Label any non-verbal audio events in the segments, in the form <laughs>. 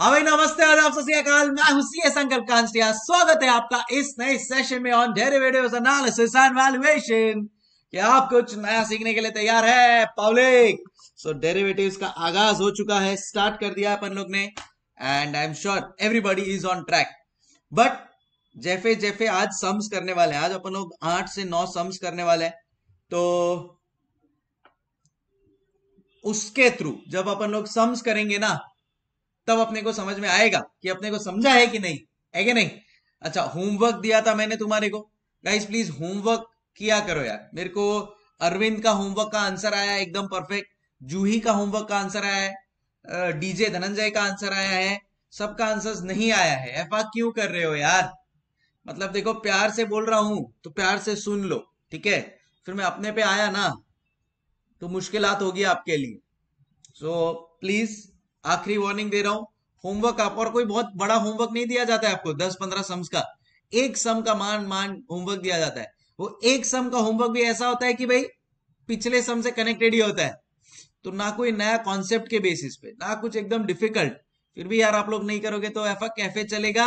हाँ भाई नमस्ते और आप सत्याकाल मैं हूं सीए संकल्प कांस्टिया स्वागत है आपका इस नए सेशन में on derivatives analysis and valuation क्या आप कुछ नया सीखने के लिए तैयार है पब्लिक सो डेरिवेटिव्स का आगाज हो चुका है स्टार्ट कर दिया अपन लोग ने and I am sure everybody is on track but जैफे जैफे आज सम्स करने वाले हैं आज अपन लोग आठ से नौ सम्स करने वाले हैं तो उसके थ्रू जब अपन लोग सम्स करेंगे ना तब अपने को समझ में आएगा कि अपने को समझा है कि नहीं है कि नहीं अच्छा होमवर्क दिया था मैंने तुम्हारे को गाइस प्लीज होमवर्क किया करो यार मेरे को अरविंद का होमवर्क का आंसर आया है एकदम परफेक्ट जूही का होमवर्क का आंसर आया है डीजे धनंजय का आंसर आया है सबका आंसर नहीं आया है एफा क्यों कर रहे हो यार मतलब देखो प्यार से बोल रहा हूं तो प्यार से सुन लो ठीक है फिर मैं अपने पे आया ना तो मुश्किलात होगी आपके लिए सो so, प्लीज आखिरी वार्निंग दे रहा हूं होमवर्क आप और कोई बहुत बड़ा होमवर्क नहीं दिया जाता है आपको दस पंद्रह सम्स का एक सम का मान मान होमवर्क दिया जाता है वो एक सम का होमवर्क भी ऐसा होता है कि भाई पिछले सम से कनेक्टेड ही होता है तो ना कोई नया कॉन्सेप्ट के बेसिस पे ना कुछ एकदम डिफिकल्ट फिर भी यार आप लोग नहीं करोगे तो एफा कैफे चलेगा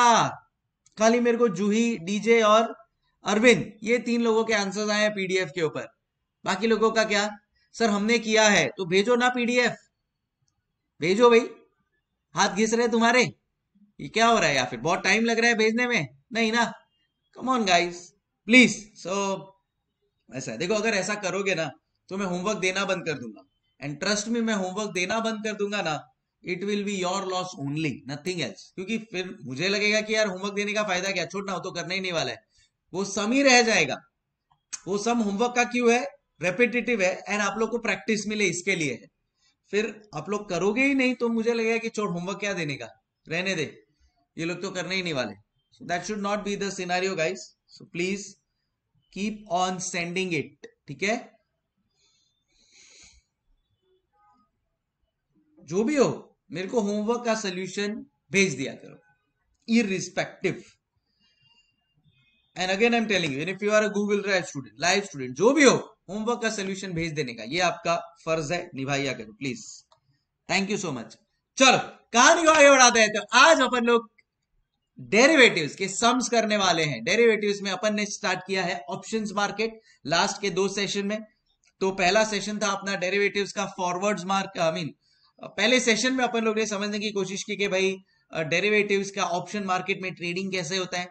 खाली मेरे को जूही डीजे और अरविंद ये तीन लोगों के आंसर आए हैं पीडीएफ के ऊपर बाकी लोगों का क्या सर हमने किया है तो भेजो ना पीडीएफ भेजो भाई हाथ घिस रहे तुम्हारे ये क्या हो रहा है या फिर बहुत टाइम लग रहा है भेजने में नहीं ना come on guys please so ऐसा देखो अगर ऐसा करोगे ना तो मैं होमवर्क देना बंद कर दूंगा एंड ट्रस्ट में मैं होमवर्क देना बंद कर दूंगा ना it will be your loss only nothing else क्योंकि फिर मुझे लगेगा कि यार होमवर्क देने का फायदा क्या छोड़ना हो तो करना ही नहीं वाला है वो सम ही रह जाएगा वो सम होमवर्क का क्यों है रेपिटेटिव है एंड आप लोग को प्रैक्टिस मिले इसके लिए है फिर आप लोग करोगे ही नहीं तो मुझे लगेगा कि छोड़ होमवर्क क्या देने का रहने दे ये लोग तो करने ही नहीं वाले दैट शुड नॉट बी दिनारियो guys so please so please keep on ठीक है जो भी हो मेरे को होमवर्क का सोल्यूशन भेज दिया करो irrespective and again I am telling if you are a Google drive student live student जो भी हो होमवर्क का सोल्यूशन भेज देने का ये आपका फर्ज है निभाइया करो please thank you so much चलो कहानी को आगे बढ़ाते हैं तो आज अपन लोग डेरिवेटिव्स के सम्स करने वाले हैं डेरिवेटिव्स में अपन ने स्टार्ट किया है ऑप्शंस मार्केट लास्ट के दो सेशन में तो पहला सेशन था अपना डेरिवेटिव्स का फॉरवर्ड्स मार्क आई मीन पहले सेशन में अपन लोग ने समझने की कोशिश की कि भाई डेरिवेटिव्स का ऑप्शन मार्केट में ट्रेडिंग कैसे होता है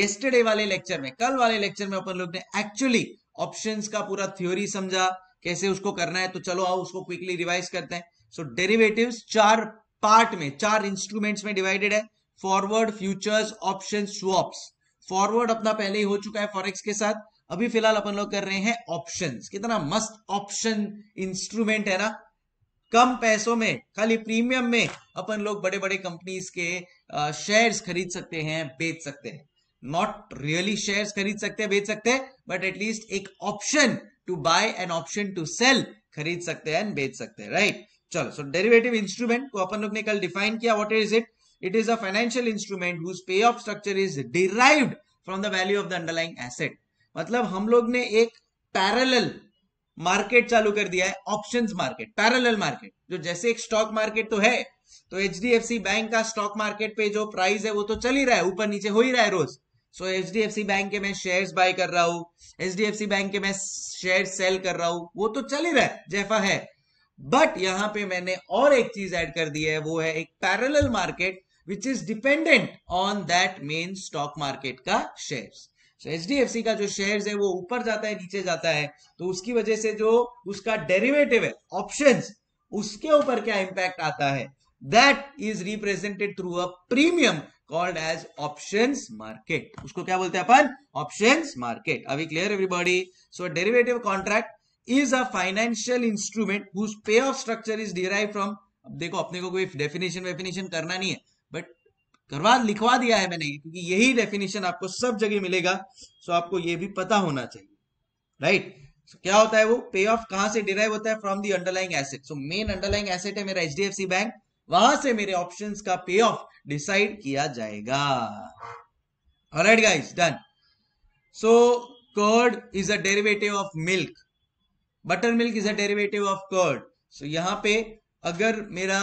येस्टरडे वाले लेक्चर में कल वाले लेक्चर में अपन लोग ने एक्चुअली ऑप्शंस का पूरा थ्योरी समझा कैसे उसको करना है तो चलो आओ उसको क्विकली रिवाइज करते हैं सो so, डेरिवेटिव्स चार पार्ट में चार इंस्ट्रूमेंट्स में डिवाइडेड है forward futures option swaps forward अपना पहले ही हो चुका है फॉरेक्स के साथ अभी फिलहाल अपन लोग कर रहे हैं ऑप्शंस कितना मस्त ऑप्शन इंस्ट्रूमेंट है ना कम पैसों में खाली प्रीमियम में अपन लोग बड़े बड़े कंपनीज के शेयर्स खरीद सकते हैं बेच सकते हैं नॉट रियली शेयर खरीद सकते बेच सकते बट एटलीस्ट एक option to buy an option to sell खरीद सकते हैं बेच सकते हैं राइट right? चलो सो डेरिवेटिव इंस्ट्रूमेंट को अपन लोग ने कल डिफाइन किया what is it it is a financial instrument whose payoff structure is derive from the value of the underlying asset मतलब हम लोग ने एक पैरेलल मार्केट चालू कर दिया है ऑप्शन मार्केट पैरेलल मार्केट जो जैसे एक स्टॉक मार्केट तो है तो एच बैंक का स्टॉक मार्केट पे जो प्राइस है वो तो चल ही रहा है ऊपर नीचे हो ही रहा है रोज so H D F C bank के मैं शेयर्स बाय कर रहा हूं H D F C bank के मैं शेयर सेल कर रहा हूँ वो तो चल ही रहा है जैफा है बट यहां पे मैंने और एक चीज ऐड कर दी है वो है एक parallel market which is dependent on that main stock market का shares H D F C का जो शेयर्स है वो ऊपर जाता है नीचे जाता है तो उसकी वजह से जो उसका डेरिवेटिव है ऑप्शन उसके ऊपर क्या इंपैक्ट आता है that is represented through a premium called as option market उसको क्या बोलते हैं अपन ऑप्शन मार्केट अभी clear everybody so derivative contract is a financial instrument whose of structure is derive from अब देखो अपने को कोई डेफिनेशन वेफिनेशन करना नहीं है बट करवा लिखवा दिया है मैंने क्योंकि यही डेफिनेशन आपको सब जगह मिलेगा सो आपको यह भी पता होना चाहिए राइट right? so, क्या होता है वो पे ऑफ कहां से डिराइव होता है from the underlying asset so main underlying asset है मेरा H D F C bank वहां से मेरे ऑप्शन का पे ऑफ डिसाइड किया जाएगा alright guys done so curd is a derivative of milk buttermilk is a derivative of curd so यहां पे अगर मेरा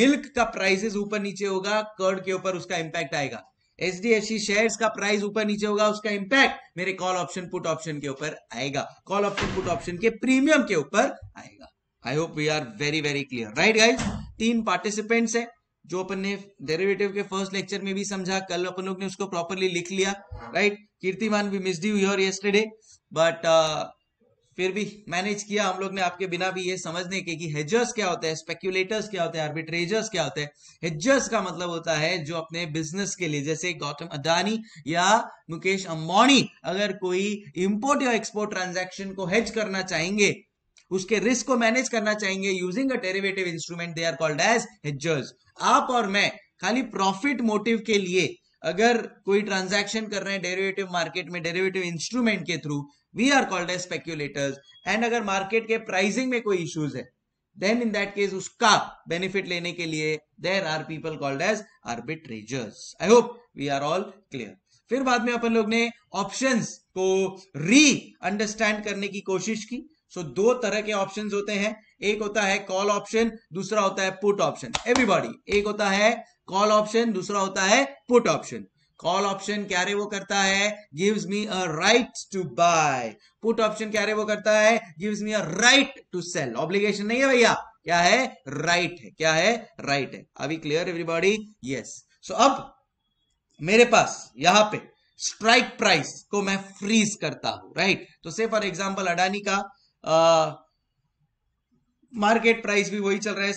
मिल्क का प्राइसेस ऊपर नीचे होगा कर्ड के ऊपर उसका इंपैक्ट आएगा H D S C share का प्राइस ऊपर नीचे होगा उसका इंपैक्ट मेरे कॉल ऑप्शन पुट ऑप्शन के ऊपर आएगा कॉल ऑप्शन पुट ऑप्शन के प्रीमियम के ऊपर आएगा I hope we are very very clear right guys तीन पार्टिसिपेंट्स है जो अपन ने डेरिवेटिव के फर्स्ट लेक्चर में भी समझा कल अपन लोग ने उसको प्रॉपरली लिख लिया राइट कीर्तिमान भी miss you your yesterday but फिर भी मैनेज किया हम लोग ने आपके बिना भी ये समझने के कि हेजर्स क्या होते हैं स्पेक्यूलेटर्स क्या होते हैं आर्बिट्रेजर्स क्या होते हैं हेजर्स का मतलब होता है जो अपने बिजनेस के लिए जैसे गौतम अदानी या मुकेश अंबानी अगर कोई इंपोर्ट या एक्सपोर्ट ट्रांजैक्शन को हेज करना चाहेंगे उसके रिस्क को मैनेज करना चाहेंगे using a derivative instrument they are called as hedgers आप और मैं खाली प्रॉफिट मोटिव के लिए अगर कोई ट्रांजैक्शन कर रहे हैं डेरिवेटिव मार्केट में डेरिवेटिव इंस्ट्रूमेंट के through we are called as speculators and अगर मार्केट के प्राइसिंग में कोई इश्यूज है देन इन दैट केस उसका बेनिफिट लेने के लिए there are people called as arbitrageurs I hope we are all clear फिर बाद में अपन लोग ने ऑप्शंस को री अंडरस्टैंड करने की कोशिश की सो so, दो तरह के ऑप्शंस होते हैं एक होता है कॉल ऑप्शन दूसरा होता है पुट ऑप्शन एवरीबॉडी एक होता है कॉल ऑप्शन दूसरा होता है पुट ऑप्शन कॉल ऑप्शन क्या रे वो करता है gives me a right to buy put option क्या रे वो करता है gives me a right to sell obligation नहीं है भैया क्या है राइट right है क्या है राइट right है अभी क्लियर एवरीबॉडी यस सो अब मेरे पास यहां पे स्ट्राइक प्राइस को मैं फ्रीज करता हूं राइट right? तो से फॉर एग्जाम्पल अडानी का मार्केट प्राइस भी वही चल रहा है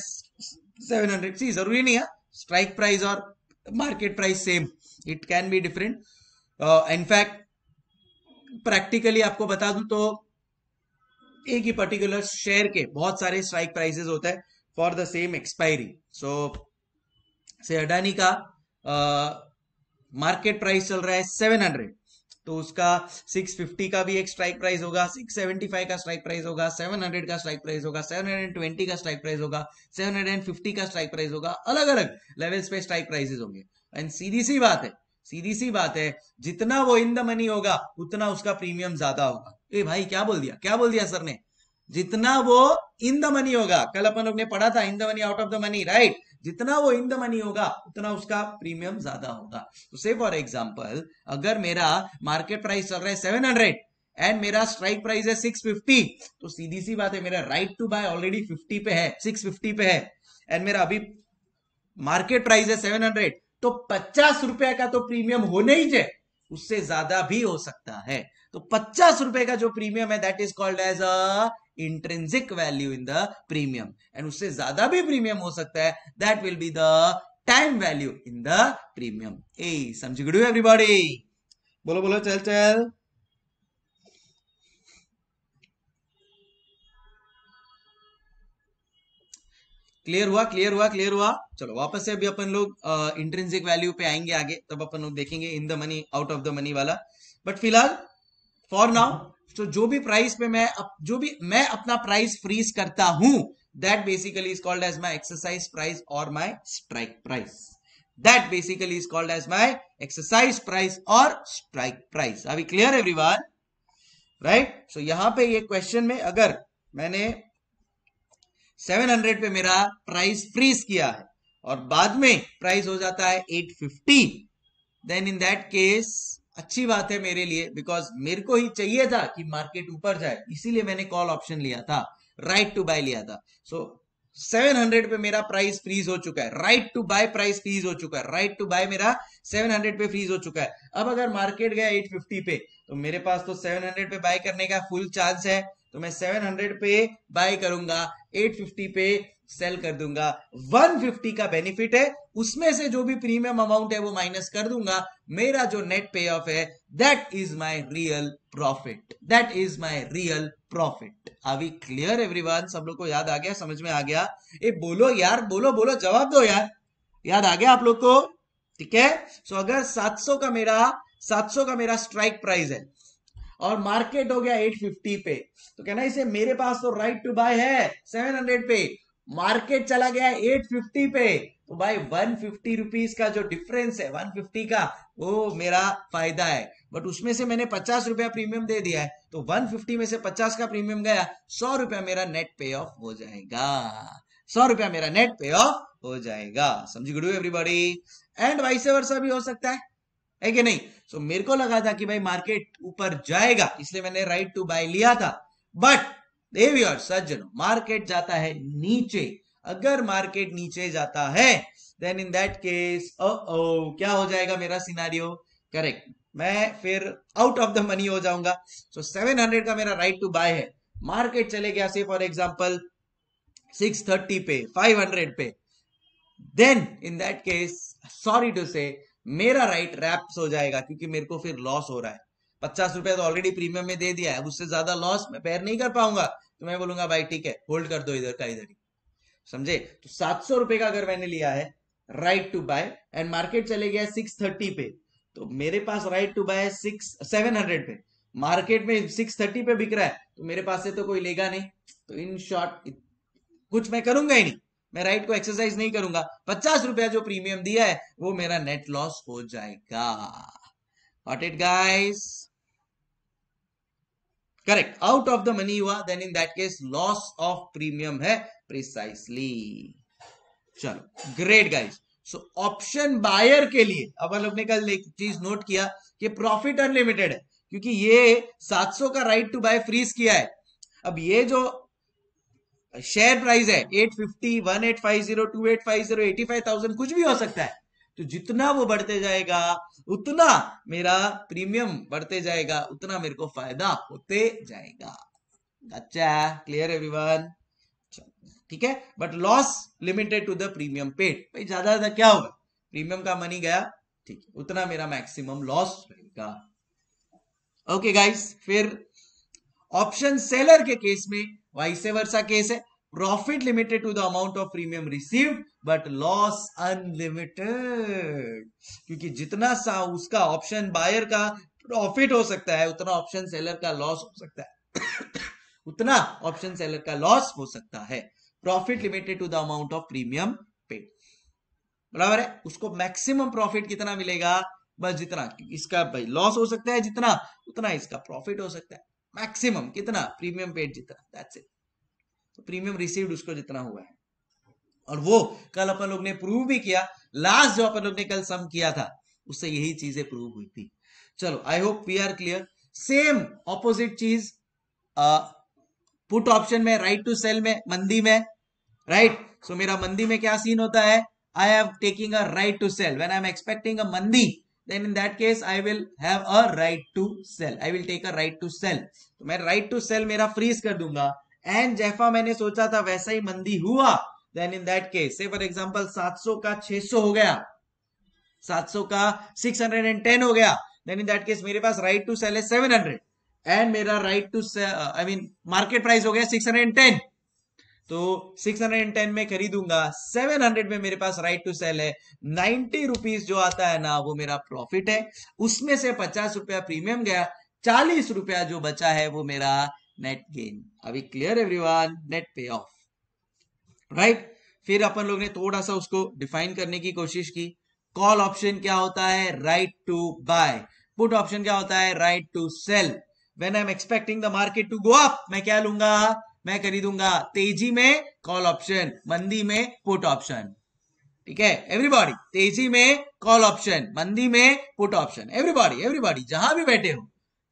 सेवन हंड्रेड सी जरूरी नहीं है स्ट्राइक प्राइस और market price same it can be different in fact practically आपको बता दूं तो एक ही पर्टिकुलर शेयर के बहुत सारे स्ट्राइक प्राइसेस होते हैं for the same expiry so say Adani का मार्केट uh, प्राइस चल रहा है सेवन हंड्रेड तो उसका 650 का भी एक स्ट्राइक प्राइस होगा 675 का स्ट्राइक प्राइस होगा 700 का स्ट्राइक प्राइस होगा 720 का स्ट्राइक प्राइस होगा 750 का स्ट्राइक प्राइस होगा अलग अलग लेवल्स पे स्ट्राइक प्राइसेस होंगे एंड सीधी सी बात है सीधी सी बात है जितना वो इन द मनी होगा उतना उसका प्रीमियम ज्यादा होगा ए भाई क्या बोल दिया क्या बोल दिया सर ने जितना वो इन द मनी होगा कल अपन लोग ने पढ़ा था in the money out of the money right जितना वो इन द मनी होगा उतना उसका प्रीमियम ज्यादा होगा तो से फॉर एग्जाम्पल अगर मेरा मार्केट प्राइस चल रहा है सेवन हंड्रेड एंड मेरा स्ट्राइक प्राइस है सिक्स फिफ्टी तो सीधी सी बात है मेरा right to buy already fifty पे है सिक्स फिफ्टी पे है एंड मेरा अभी मार्केट प्राइस है सेवन हंड्रेड तो पचास रुपए का तो प्रीमियम होने ही चाहिए उससे ज्यादा भी हो सकता है तो पचास रुपए का जो प्रीमियम है that is called as a intrinsic value in the premium and उससे ज्यादा भी प्रीमियम हो सकता है that will be the time value in the premium ए समझ गुड एवरीबॉडी बोलो बोलो चल चल क्लियर हुआ क्लियर हुआ क्लियर हुआ चलो वापस से अभी अपन लोग इंट्रेंसिक वैल्यू पे आएंगे आगे तब अपन लोग देखेंगे in the money out of the money वाला बट फिलहाल फॉर नाउ तो जो भी प्राइस पे मैं जो भी मैं अपना प्राइस फ्रीज करता हूं that basically is called as my exercise price और my strike price that basically is called as my exercise price और स्ट्राइक प्राइस अभी clear everyone right so यहां पे ये क्वेश्चन में अगर मैंने 700 पे मेरा प्राइस फ्रीज किया है और बाद में प्राइस हो जाता है 850 देन इन दैट केस अच्छी बात है मेरे लिए बिकॉज मेरे को ही चाहिए था कि मार्केट ऊपर जाए इसीलिए मैंने कॉल ऑप्शन लिया था राइट टू बाय लिया था सो so, 700 पे मेरा प्राइस फ्रीज हो चुका है right to buy price freeze हो चुका है राइट टू बाय मेरा 700 पे फ्रीज हो चुका है अब अगर मार्केट गया 850 पे तो मेरे पास तो 700 पे बाय करने का फुल चांस है तो मैं 700 पे बाय करूंगा 850 पे सेल कर दूंगा 150 का बेनिफिट है उसमें से जो भी प्रीमियम अमाउंट है वो माइनस कर दूंगा मेरा जो नेट पे ऑफ है that is my real profit that is my real profit अभी क्लियर एवरीवन सब लोग को याद आ गया समझ में आ गया ए बोलो यार बोलो बोलो जवाब दो यार याद आ गया आप लोग को ठीक है सो अगर सात का मेरा सात का मेरा स्ट्राइक प्राइस है और मार्केट हो गया 850 पे तो कहना इसे मेरे पास तो राइट टू बाय है 700 पे मार्केट चला गया 850 पे तो भाई 150 रुपीज का जो डिफरेंस है 150 का वो मेरा फायदा है बट उसमें से मैंने पचास रुपया प्रीमियम दे दिया है तो 150 में से पचास का प्रीमियम गया सौ रुपया मेरा नेट पे ऑफ हो जाएगा सौ रुपया मेरा नेट पे ऑफ हो जाएगा समझ good everybody and vice versa भी हो सकता है है कि नहीं सो so, मेरे को लगा था कि भाई मार्केट ऊपर जाएगा इसलिए मैंने राइट टू बाय लिया था बट देवी और सज्जनों मार्केट जाता है नीचे अगर मार्केट नीचे जाता है देन इन दैट केस ओ क्या हो जाएगा मेरा सिनारियो करेक्ट मैं फिर आउट ऑफ द मनी हो जाऊंगा सो सेवन हंड्रेड का मेरा राइट टू बाय है मार्केट चले गया say for example six thirty पे फाइव हंड्रेड पे then in that case sorry to say मेरा राइट रैप्स हो जाएगा क्योंकि मेरे को फिर लॉस हो रहा है पचास रुपया तो ऑलरेडी प्रीमियम में दे दिया है उससे ज्यादा लॉस मैं पैर नहीं कर पाऊंगा तो मैं बोलूंगा भाई ठीक है होल्ड कर दो इधर का इधर ही समझे तो सात सौ रुपए का अगर मैंने लिया है right to buy and market चले गया सिक्स थर्टी पे तो मेरे पास right to buy six seven hundred पे मार्केट में सिक्स थर्टी पे बिक रहा है तो मेरे पास से तो कोई लेगा नहीं तो इन शॉर्ट कुछ मैं करूंगा ही नहीं मैं राइट को एक्सरसाइज नहीं करूंगा पचास रुपया जो प्रीमियम दिया है वो मेरा नेट लॉस हो जाएगा got it guys correct out of the money हुआ then in that case loss of premium है प्रिसाइसली चलो great guys so option buyer के लिए अब हम लोग ने कल एक चीज नोट किया कि प्रॉफिट अनलिमिटेड है क्योंकि ये 700 का राइट टू बाय फ्रीज किया है अब ये जो शेयर प्राइस है 850, 1850, 2850, 85,000 कुछ भी हो सकता है तो जितना वो बढ़ते जाएगा उतना मेरा प्रीमियम बढ़ते जाएगा उतना मेरे को फायदा होते जाएगा अच्छा क्लियर है ठीक है but loss limited to the premium paid भाई ज्यादा ज्यादा क्या होगा प्रीमियम का मनी गया ठीक है उतना मेरा मैक्सिमम लॉस रहेगा ओके गाइस फिर ऑप्शन सेलर के केस में वाइसे वर्षा केस है profit limited to the amount of premium received but loss unlimited क्योंकि जितना सा उसका ऑप्शन बायर का प्रॉफिट हो सकता है उतना ऑप्शन सेलर का लॉस हो सकता है <coughs> उतना ऑप्शन सेलर का लॉस हो सकता है profit limited to the amount of premium paid बराबर है उसको मैक्सिमम प्रॉफिट कितना मिलेगा बस जितना इसका भाई लॉस हो सकता है जितना उतना इसका प्रॉफिट हो सकता है मैक्सिमम कितना प्रीमियम पेड जितना दैट्स इट तो प्रीमियम रिसीव्ड उसको जितना हुआ है और वो कल अपन लोग ने प्रूव भी किया लास्ट जो अपन लोग ने कल सम किया था उससे यही चीजें प्रूव हुई थी चलो I hope we are clear same opposite चीज पुट ऑप्शन में राइट टू सेल में मंदी में राइट right? सो so, मेरा मंदी में क्या सीन होता है I have taking a right to sell when I am expecting a मंदी then in that case I will have a right to sell I will take a right to sell तो मैं right to sell मेरा freeze कर दूंगा and जैफा मैंने सोचा था वैसा ही मंदी हुआ then in that case say for example 700 का 600 हो गया 700 का 610 हो गया देन इन दैट केस मेरे पास राइट टू सेल है 700 एंड मेरा right to I mean market price हो गया 610 तो 610 में खरीदूंगा 700 में मेरे पास राइट टू सेल है नाइनटी रुपीज जो आता है ना वो मेरा प्रॉफिट है उसमें से पचास रुपया प्रीमियम गया चालीस रुपया जो बचा है वो मेरा नेट गेन अभी क्लियर एवरीवन नेट पे ऑफ राइट फिर अपन लोग ने थोड़ा सा उसको डिफाइन करने की कोशिश की कॉल ऑप्शन क्या होता है right to buy put option क्या होता है right to sell when I am expecting the market to go up मैं क्या लूंगा मैं खरीदूंगा तेजी में कॉल ऑप्शन मंदी में पुट ऑप्शन ठीक है एवरीबॉडी तेजी में कॉल ऑप्शन मंदी में पुट ऑप्शन एवरीबॉडी एवरीबॉडी जहां भी बैठे हो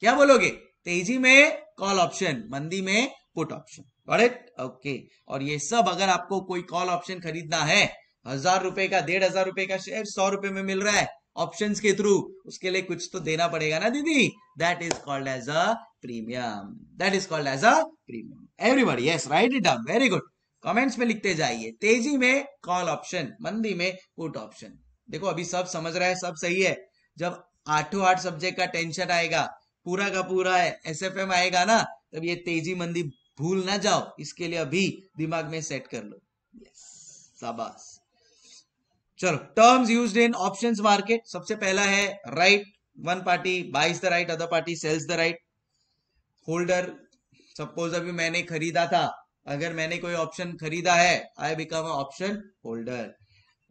क्या बोलोगे तेजी में कॉल ऑप्शन मंदी में पुट ऑप्शन करेक्ट ओके और ये सब अगर आपको कोई कॉल ऑप्शन खरीदना है हजार रुपए का डेढ़ हजार रुपए का शेयर सौ रुपए में मिल रहा है ऑप्शन के थ्रू उसके लिए कुछ तो देना पड़ेगा ना दीदी that is called as a premium that is called as a premium everybody yes write it down very good comments में लिखते जाइए तेजी में कॉल ऑप्शन मंदी में पुट ऑप्शन देखो अभी सब समझ रहा है सब सही है जब आठों आठ सब्जेक्ट का टेंशन आएगा पूरा का पूरा एस एफ एम आएगा ना तब ये तेजी मंदी भूल ना जाओ इसके लिए अभी दिमाग में सेट कर लो yes. चलो terms used in options market सबसे पहला है right one party buys the right other party sells the right holder suppose अभी मैंने खरीदा था अगर मैंने कोई ऑप्शन खरीदा है I become option holder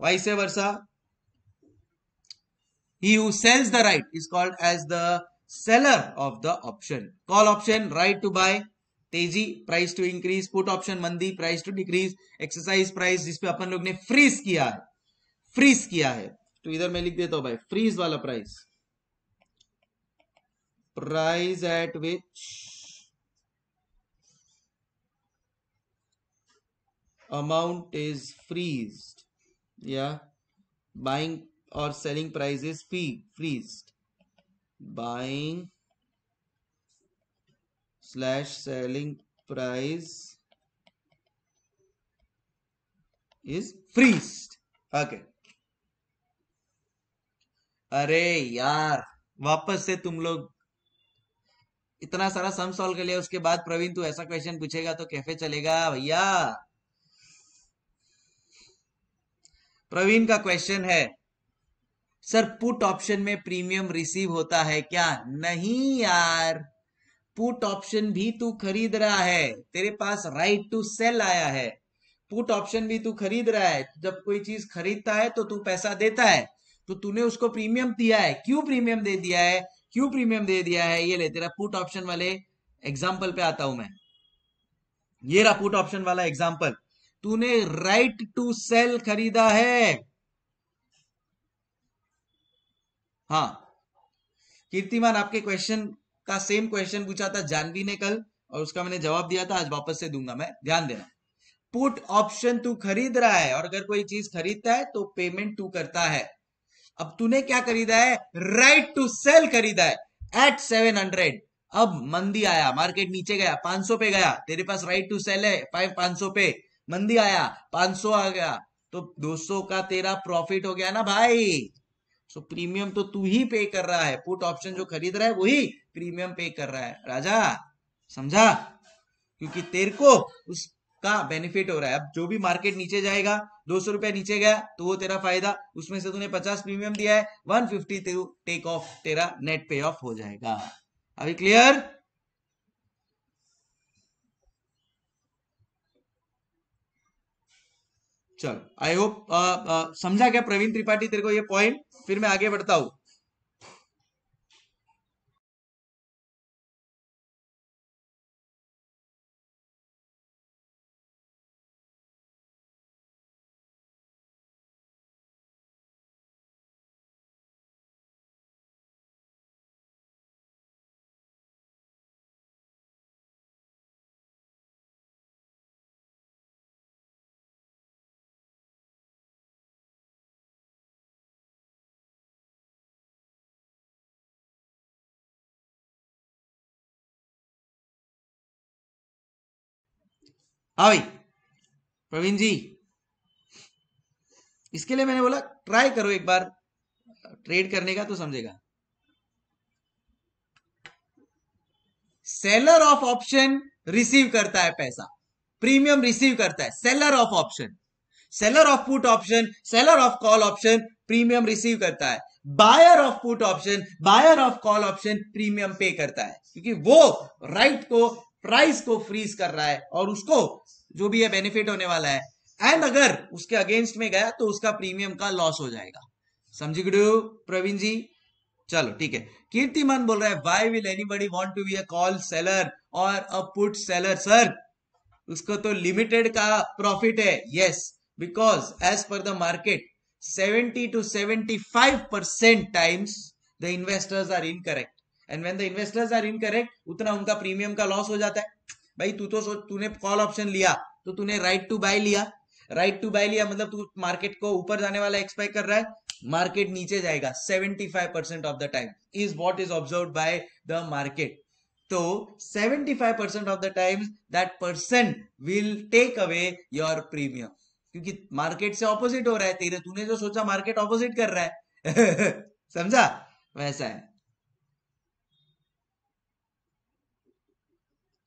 vice versa he who sells the right is called as the seller of the option. Call option, right to buy, तेजी price to increase put option मंदी price to decrease exercise price जिसपे अपन लोग ने freeze किया है freeze किया है तो इधर मैं लिख देता हूं भाई फ्रीज वाला price price at which amount is freezed yeah buying or selling price is fee freezed buying slash selling price is freezed okay अरे यार वापस से तुम लोग इतना सारा सम सॉल्व कर लिया उसके बाद प्रवीण तू ऐसा क्वेश्चन पूछेगा तो कैफे चलेगा भैया प्रवीण का क्वेश्चन है सर पुट ऑप्शन में प्रीमियम रिसीव होता है क्या नहीं यार पुट ऑप्शन भी तू खरीद रहा है तेरे पास राइट टू सेल आया है पुट ऑप्शन भी तू खरीद रहा है जब कोई चीज खरीदता है तो तू पैसा देता है तो तूने उसको प्रीमियम दिया है क्यों प्रीमियम दे दिया है क्यों प्रीमियम दे दिया है ये ले तेरा पुट ऑप्शन वाले एग्जाम्पल पे आता हूं मैं ये रहा पुट ऑप्शन वाला एग्जाम्पल तूने राइट टू सेल खरीदा है हाँ कीर्तिमान आपके क्वेश्चन का सेम क्वेश्चन पूछा था जानवी ने कल और उसका मैंने जवाब दिया था आज वापस से दूंगा मैं ध्यान देना पुट ऑप्शन तू खरीद रहा है और अगर कोई चीज खरीदता है तो पेमेंट तू करता है अब तूने क्या खरीदा है राइट टू सेल खरीदा है एट सेवन हंड्रेड अब मंदी आया मार्केट नीचे गया पांच सौ पे गया तेरे पास राइट टू सेल है फाइव पांच सौ पे मंदी आया पांच सौ आ गया तो दो सौ का तेरा प्रॉफिट हो गया ना भाई सो प्रीमियम तो तू ही पे कर रहा है पुट ऑप्शन जो खरीद रहा है वही प्रीमियम पे कर रहा है राजा समझा क्योंकि तेरे को उसका बेनिफिट हो रहा है अब जो भी मार्केट नीचे जाएगा दो सौ रुपया नीचे गया तो वो तेरा फायदा उसमें से तूने पचास प्रीमियम दिया है वन फिफ्टी टेक ऑफ तेरा नेट पे ऑफ हो जाएगा अभी क्लियर चल आई होप uh, uh, समझा क्या प्रवीण त्रिपाठी तेरे को ये पॉइंट फिर मैं आगे बढ़ता हूँ हाँ भाई प्रवीण जी इसके लिए मैंने बोला ट्राई करो एक बार ट्रेड करने का तो समझेगा सेलर ऑफ ऑप्शन रिसीव करता है पैसा प्रीमियम रिसीव करता है seller of option seller of put option seller of call option premium receive करता है buyer of put option buyer of call option premium pay करता है क्योंकि वो राइट को प्राइस को फ्रीज कर रहा है और उसको जो भी है बेनिफिट होने वाला है एंड अगर उसके अगेंस्ट में गया तो उसका प्रीमियम का लॉस हो जाएगा समझी गुडू प्रवीण जी चलो ठीक है कीर्तिमान बोल रहा है why will buddy want to be a call seller और अ पुट सेलर सर उसको तो लिमिटेड का प्रॉफिट है yes because as per the market seventy to five percent times the investors are incorrect and when the investors are incorrect उतना उनका premium का loss हो जाता है भाई तू तो तूने कॉल ऑप्शन लिया तो तूने राइट टू बाय लिया राइट टू बाय लिया मतलब तू मार्केट को ऊपर जाने वाला एक्सपेक्ट कर रहा है मार्केट नीचे जाएगा 75 percent of the time is what is observe by the market तो 75 percent of the times that person will take away your premium क्योंकि मार्केट से ऑपोजिट हो रहा है तेरे तूने जो सोचा मार्केट ऑपोजिट कर रहा है <laughs> समझा वैसा है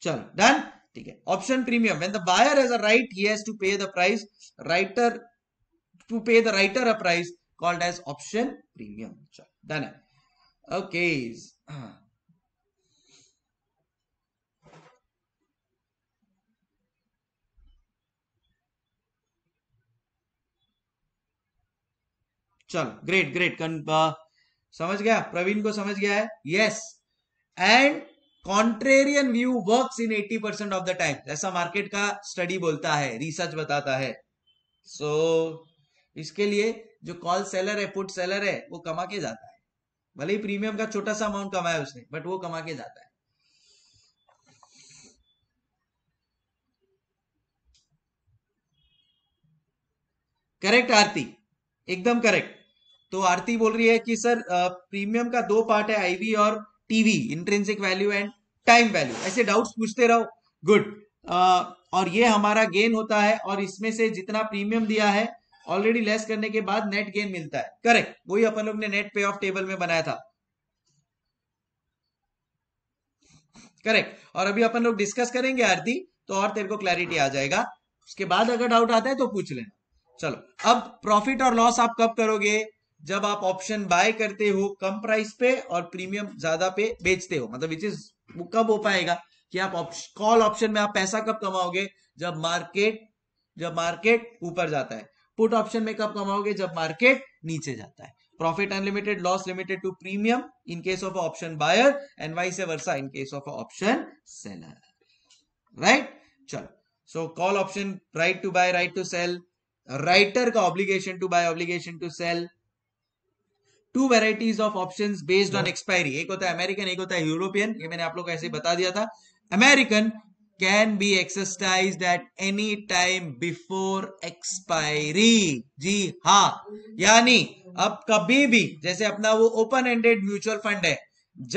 चलो डन ठीक है option premium when the buyer has a right he has to pay the price writer to pay the writer a price called as option premium चलो डन है ओके चलो ग्रेट ग्रेट समझ गया प्रवीण को समझ गया है yes and contrarian view work in 80 percent of the time ऐसा मार्केट का स्टडी बोलता है रिसर्च बताता है सो so, इसके लिए जो कॉल सेलर है पुट सेलर है वो कमा के जाता है भले ही प्रीमियम का छोटा सा अमाउंट कमाया उसने बट वो कमा के जाता है करेक्ट आरती एकदम करेक्ट तो आरती बोल रही है कि सर प्रीमियम का दो पार्ट है आईवी और TV intrinsic value and time value ऐसे डाउट्स पूछते रहो गुड uh, और ये हमारा गेन होता है और इसमें से जितना प्रीमियम दिया है ऑलरेडी लेस करने के बाद नेट गेन मिलता है करेक्ट वही अपन लोग ने नेट पे ऑफ टेबल में बनाया था करेक्ट और अभी अपन लोग डिस्कस करेंगे आरती तो और तेरे को क्लैरिटी आ जाएगा उसके बाद अगर डाउट आता है तो पूछ लेना चलो अब प्रॉफिट और लॉस आप कब करोगे जब आप ऑप्शन बाय करते हो कम प्राइस पे और प्रीमियम ज्यादा पे बेचते हो मतलब विच इज कब हो पाएगा कि आप कॉल ऑप्शन में आप पैसा कब कमाओगे जब मार्केट जब मार्केट ऊपर जाता है पुट ऑप्शन में कब कमाओगे जब मार्केट नीचे जाता है profit unlimited loss limited to premium in case of option buyer and vice versa in case of option seller right चलो so call option right to buy right to sell writer का obligation to buy obligation to sell two varieties of option based on expiry एक होता है American एक होता है European ये मैंने आप लोग को ऐसे बता दिया था American can be exercise at any time before expiry जी हा यानी अब कभी भी जैसे अपना वो ओपन एंडेड म्यूचुअल फंड है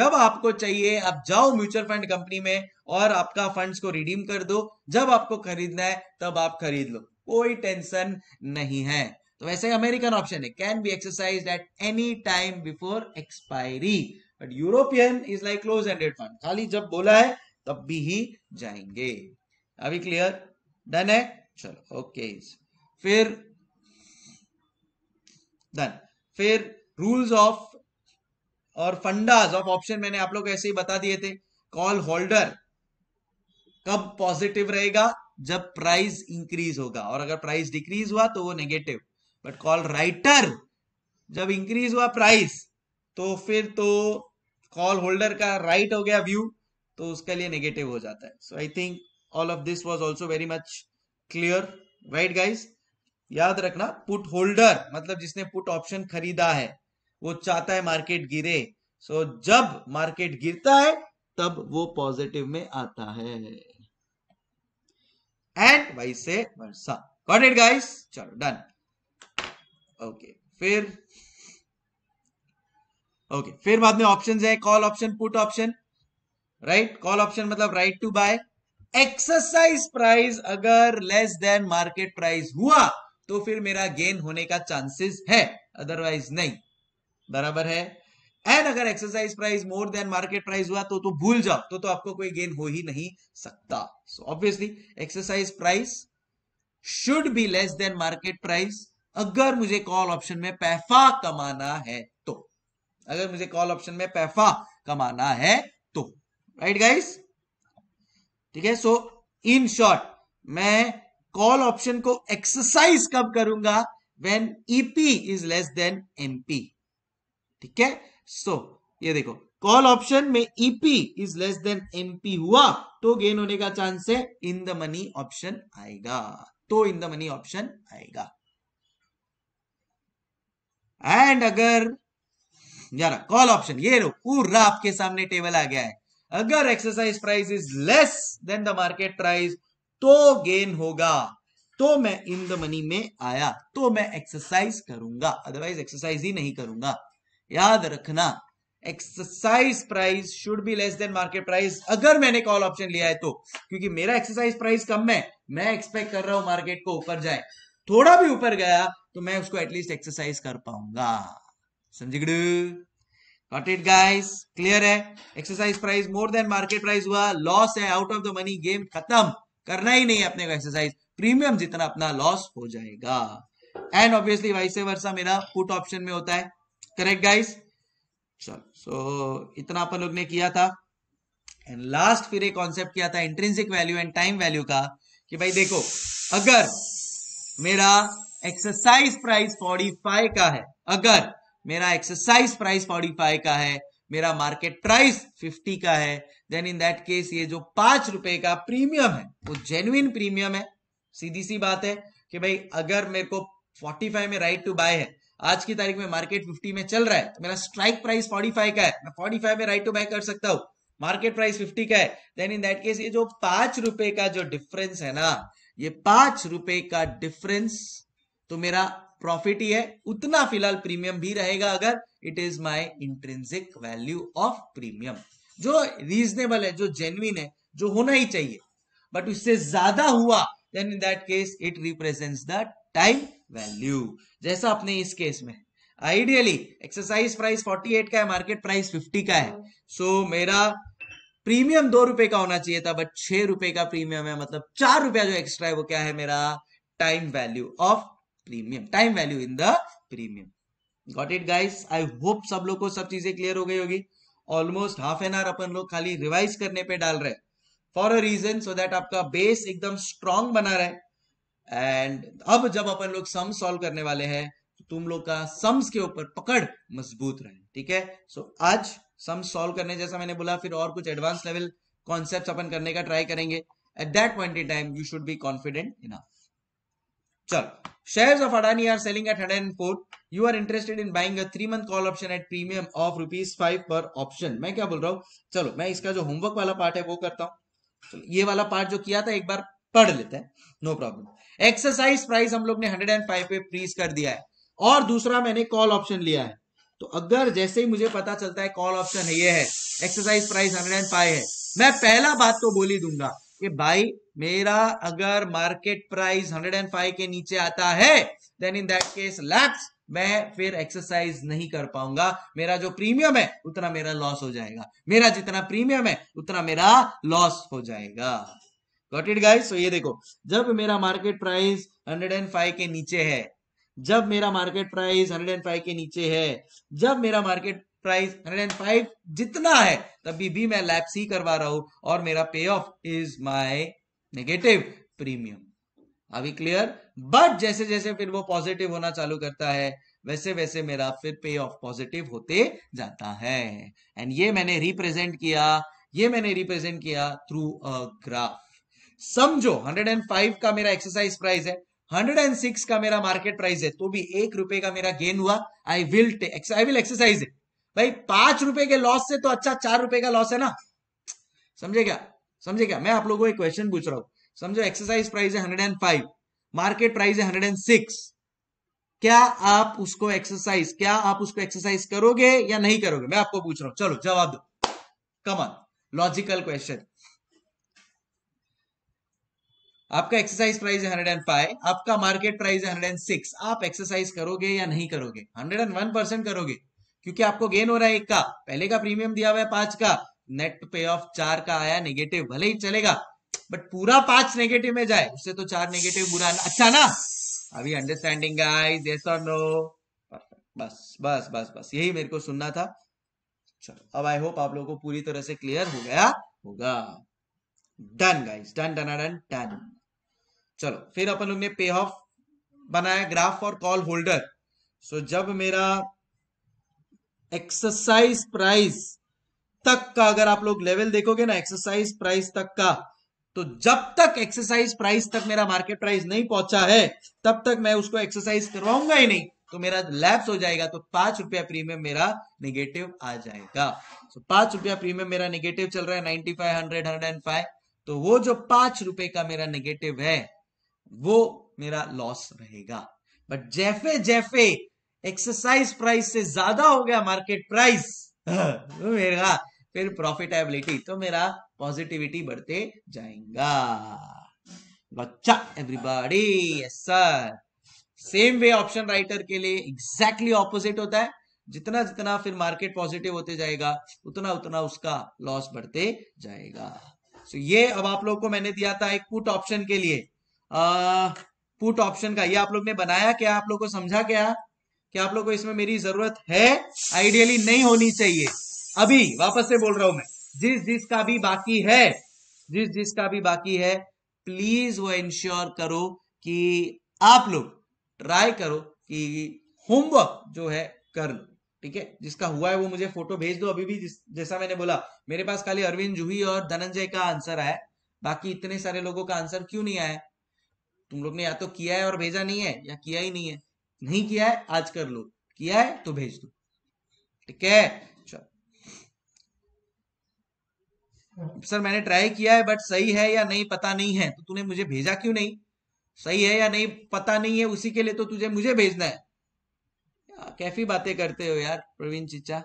जब आपको चाहिए आप जाओ म्यूचुअल फंड कंपनी में और आपका फंड्स को रिडीम कर दो जब आपको खरीदना है तब आप खरीद लो कोई टेंशन नहीं है तो वैसे ही अमेरिकन ऑप्शन है can be exercise at any time before expiry but European is like close ended fund खाली जब बोला है तब भी ही जाएंगे अभी क्लियर डन है चलो ओके फिर डन फिर रूल्स ऑफ और फंडाज ऑफ ऑप्शन मैंने आप लोग ऐसे ही बता दिए थे कॉल होल्डर कब पॉजिटिव रहेगा जब प्राइस इंक्रीज होगा और अगर प्राइस डिक्रीज हुआ तो वो नेगेटिव बट कॉल राइटर जब इंक्रीज हुआ प्राइस तो फिर तो कॉल होल्डर का राइट right हो गया व्यू तो उसके लिए नेगेटिव हो जाता है so I think all of this was also very much clear right guys याद रखना पुट होल्डर मतलब जिसने पुट ऑप्शन खरीदा है वो चाहता है मार्केट गिरे सो so, जब मार्केट गिरता है तब वो पॉजिटिव में आता है and vice versa got it guys चलो डन ओके फिर ओके फिर बाद में ऑप्शन है call option put option right call option मतलब right to buy exercise price अगर लेस देन मार्केट प्राइस हुआ तो फिर मेरा गेन होने का चांसेस है अदरवाइज नहीं बराबर है एंड अगर exercise price more than market price हुआ तो तो भूल जाओ तो तो आपको कोई गेन हो ही नहीं सकता so obviously exercise price should be less than market price अगर मुझे कॉल ऑप्शन में पैफा कमाना है तो अगर मुझे कॉल ऑप्शन में पैफा कमाना है तो राइट गाइस ठीक है सो इन शॉर्ट मैं कॉल ऑप्शन को एक्सरसाइज कब करूंगा when EP is less than MP ठीक है सो ये देखो कॉल ऑप्शन में EP is less than MP हुआ तो गेन होने का चांस है इन द मनी ऑप्शन आएगा तो इन द मनी ऑप्शन आएगा एंड अगर जरा कॉल ऑप्शन ये लो पूरा आपके सामने टेबल आ गया है अगर exercise price is less than the market price तो गेन होगा तो मैं इन द मनी में आया तो मैं एक्सरसाइज करूंगा अदरवाइज एक्सरसाइज ही नहीं करूंगा याद रखना exercise price should be less than market price अगर मैंने कॉल ऑप्शन लिया है तो क्योंकि मेरा एक्सरसाइज प्राइस कम है मैं एक्सपेक्ट कर रहा हूं मार्केट को ऊपर जाए थोड़ा भी ऊपर गया तो मैं उसको एटलीस्ट एक्सरसाइज कर पाऊंगा समझ गॉट इट गाइस क्लियर है exercise price more than market price हुआ लॉस है out of the money game खत्म करना ही नहीं अपने को एक्सरसाइज प्रीमियम जितना अपना लॉस हो जाएगा एंड ऑब्वियसली वाइस वर्षा मेरा पुट ऑप्शन में होता है करेक्ट गाइस चलो सो इतना अपन लोग ने किया था एंड लास्ट फिर एक कॉन्सेप्ट किया था intrinsic value and time value का कि भाई देखो अगर मेरा एक्सरसाइज प्राइस 45 का है अगर मेरा एक्सरसाइज प्राइस 45 का है मेरा मार्केट प्राइस 50 का है देन इन दैट केस ये जो पांच रुपए का प्रीमियम है वो जेन्युन प्रीमियम है सीधी सी बात है कि भाई अगर मेरे को 45 में राइट टू बाय है आज की तारीख में मार्केट 50 में चल रहा है तो मेरा स्ट्राइक प्राइस 45 का है मैं 45 में राइट टू बाय कर सकता हूं मार्केट प्राइस 50 का है देन इन दैट केस ये जो पांच रुपए का जो डिफरेंस है ना ये पांच रुपए का डिफरेंस तो मेरा प्रॉफिट ही है उतना फिलहाल प्रीमियम भी रहेगा अगर it is my intrinsic value of premium जो रीजनेबल है जो जेन्युन है जो होना ही चाहिए बट उससे ज्यादा हुआ then in that case it represents the time value जैसा अपने इस केस में आइडियली एक्सरसाइज प्राइस 48 का है मार्केट प्राइस 50 का है सो so, मेरा प्रीमियम दो रुपए का होना चाहिए था बट छह रुपए का प्रीमियम है मतलब चार रुपया जो एक्स्ट्रा है वो क्या है मेरा time value of premium time value in the premium got it guys I hope सब लोग को सब चीजें क्लियर हो गई होगी ऑलमोस्ट हाफ एन आवर अपन लोग खाली रिवाइज करने पे डाल रहे for a reason so that आपका बेस एकदम स्ट्रांग बना रहे एंड अब जब अपन लोग सम सॉल्व करने वाले हैं तो तुम लोग का सम्स के ऊपर पकड़ मजबूत रहे ठीक है सो so, आज सम सॉल्व करने जैसा मैंने बोला फिर और कुछ एडवांस लेवल कॉन्सेप्ट अपन करने का ट्राई करेंगे at that point in time you should be confident enough चलो Shares of Adani are selling at 104. You are interested in buying a three month call option at premium of rupees five per option. मैं क्या बोल रहा हूँ चलो मैं इसका जो homework वाला part है वो करता हूँ चलो ये वाला part जो किया था एक बार पढ़ लेते हैं नो प्रॉब्लम एक्सरसाइज प्राइस हम लोग ने 105 पे फ्रीज कर दिया है और दूसरा मैंने कॉल ऑप्शन लिया है तो अगर जैसे ही मुझे पता चलता है कॉल ऑप्शन है ये है एक्सरसाइज प्राइस 105 है मैं पहला बात तो बोली दूंगा कि भाई मेरा अगर मार्केट प्राइस 105 के नीचे आता है then in that case lapse मैं फिर एक्सरसाइज नहीं कर पाऊंगा मेरा जो प्रीमियम है उतना मेरा लॉस हो जाएगा मेरा जितना प्रीमियम है उतना मेरा लॉस हो जाएगा गॉट इट गाइस सो ये देखो जब मेरा मार्केट प्राइस 105 के नीचे है जब मेरा मार्केट प्राइस 105 के नीचे है जब मेरा मार्केट प्राइस 105 जितना है तभी भी मैं लैप्स ही करवा रहा हूं और मेरा pay off is my negative premium अभी क्लियर बट जैसे जैसे फिर वो पॉजिटिव होना चालू करता है वैसे वैसे मेरा फिर पे ऑफ पॉजिटिव होते जाता है एंड ये मैंने रिप्रेजेंट किया ये मैंने रिप्रेजेंट किया थ्रू अ ग्राफ समझो 105 का मेरा एक्सरसाइज प्राइस है 106 का मेरा मार्केट प्राइस है तो भी एक रुपए का मेरा गेन हुआ I will I will exercise भाई पांच रुपए के लॉस से तो अच्छा चार रुपए का लॉस है ना समझे क्या समझे क्या मैं आप लोगों को एक क्वेश्चन पूछ रहा हूं समझो एक्सरसाइज प्राइस है hundred and five market price है हंड्रेड एंड सिक्स क्या आप उसको एक्सरसाइज क्या आप उसको एक्सरसाइज करोगे या नहीं करोगे मैं आपको पूछ रहा हूं चलो जवाब दो कमन लॉजिकल क्वेश्चन आपका एक्सरसाइज प्राइस है हंड्रेड एंड फाइव आपका मार्केट प्राइस है हंड्रेड एंड सिक्स आप एक्सरसाइज करोगे या नहीं करोगे हंड्रेड एंड वन परसेंट करोगे क्योंकि आपको गेन हो रहा है एक का पहले का प्रीमियम दिया हुआ है पांच का नेट पे ऑफ चार का आया नेगेटिव भले ही चलेगा बट पूरा पांच नेगेटिव में जाए उससे तो चार नेगेटिव बुरा ना, अच्छा ना अभी अंडरस्टैंडिंग गाइस यस और नो बस बस बस बस यही मेरे को सुनना था चलो अब आई होप आप लोगों को पूरी तरह से क्लियर हो गया होगा done guys done done done done चलो फिर अपन लोग ने पे ऑफ बनाया ग्राफ और कॉल होल्डर सो जब मेरा एक्सरसाइज प्राइस तक का अगर आप लोग लेवल देखोगे ना एक्सरसाइज प्राइस तक का तो जब तक एक्सरसाइज प्राइस तक मेरा मार्केट प्राइस नहीं पहुंचा है तब तक मैं उसको एक्सरसाइज करवाऊंगा ही नहीं तो मेरा लैप्स हो जाएगा तो पांच रुपया प्रीमियम मेरा निगेटिव आ जाएगा तो पांच रुपया प्रीमियम मेरा निगेटिव चल रहा है ninety five hundred hundred and five तो वो जो पांच रुपए का मेरा निगेटिव है वो मेरा लॉस रहेगा बट जैफे जैफे एक्सरसाइज प्राइस से ज्यादा हो गया मार्केट प्राइस मेरा फिर प्रॉफिटेबिलिटी तो मेरा पॉजिटिविटी बढ़ते जाएगा बच्चा everybody yes sir same way option writer के लिए एग्जैक्टली exactly ऑपोजिट होता है जितना जितना फिर मार्केट पॉजिटिव होते जाएगा उतना उतना उसका लॉस बढ़ते जाएगा सो so ये अब आप लोग को मैंने दिया था एक पुट ऑप्शन के लिए पुट ऑप्शन का ये आप लोग ने बनाया क्या आप लोग को समझा क्या क्या आप लोग को इसमें मेरी जरूरत है आइडियली नहीं होनी चाहिए अभी वापस से बोल रहा हूं मैं जिस जिस का भी बाकी है जिस जिसका भी बाकी है प्लीज वो इंश्योर करो कि आप लोग ट्राई करो कि होमवर्क जो है कर लो ठीक है जिसका हुआ है वो मुझे फोटो भेज दो अभी भी जिस, जैसा मैंने बोला मेरे पास खाली अरविंद जूही और धनंजय का आंसर आया बाकी इतने सारे लोगों का आंसर क्यों नहीं आया तुम लोग ने या तो किया है और भेजा नहीं है या किया ही नहीं है नहीं किया है आज कर लो किया है तो भेज दो ठीक है सर मैंने ट्राई किया है बट सही है या नहीं पता नहीं है तो तूने मुझे भेजा क्यों नहीं सही है या नहीं पता नहीं है उसी के लिए तो तुझे मुझे भेजना है कैफी बातें करते हो यार प्रवीण चिचा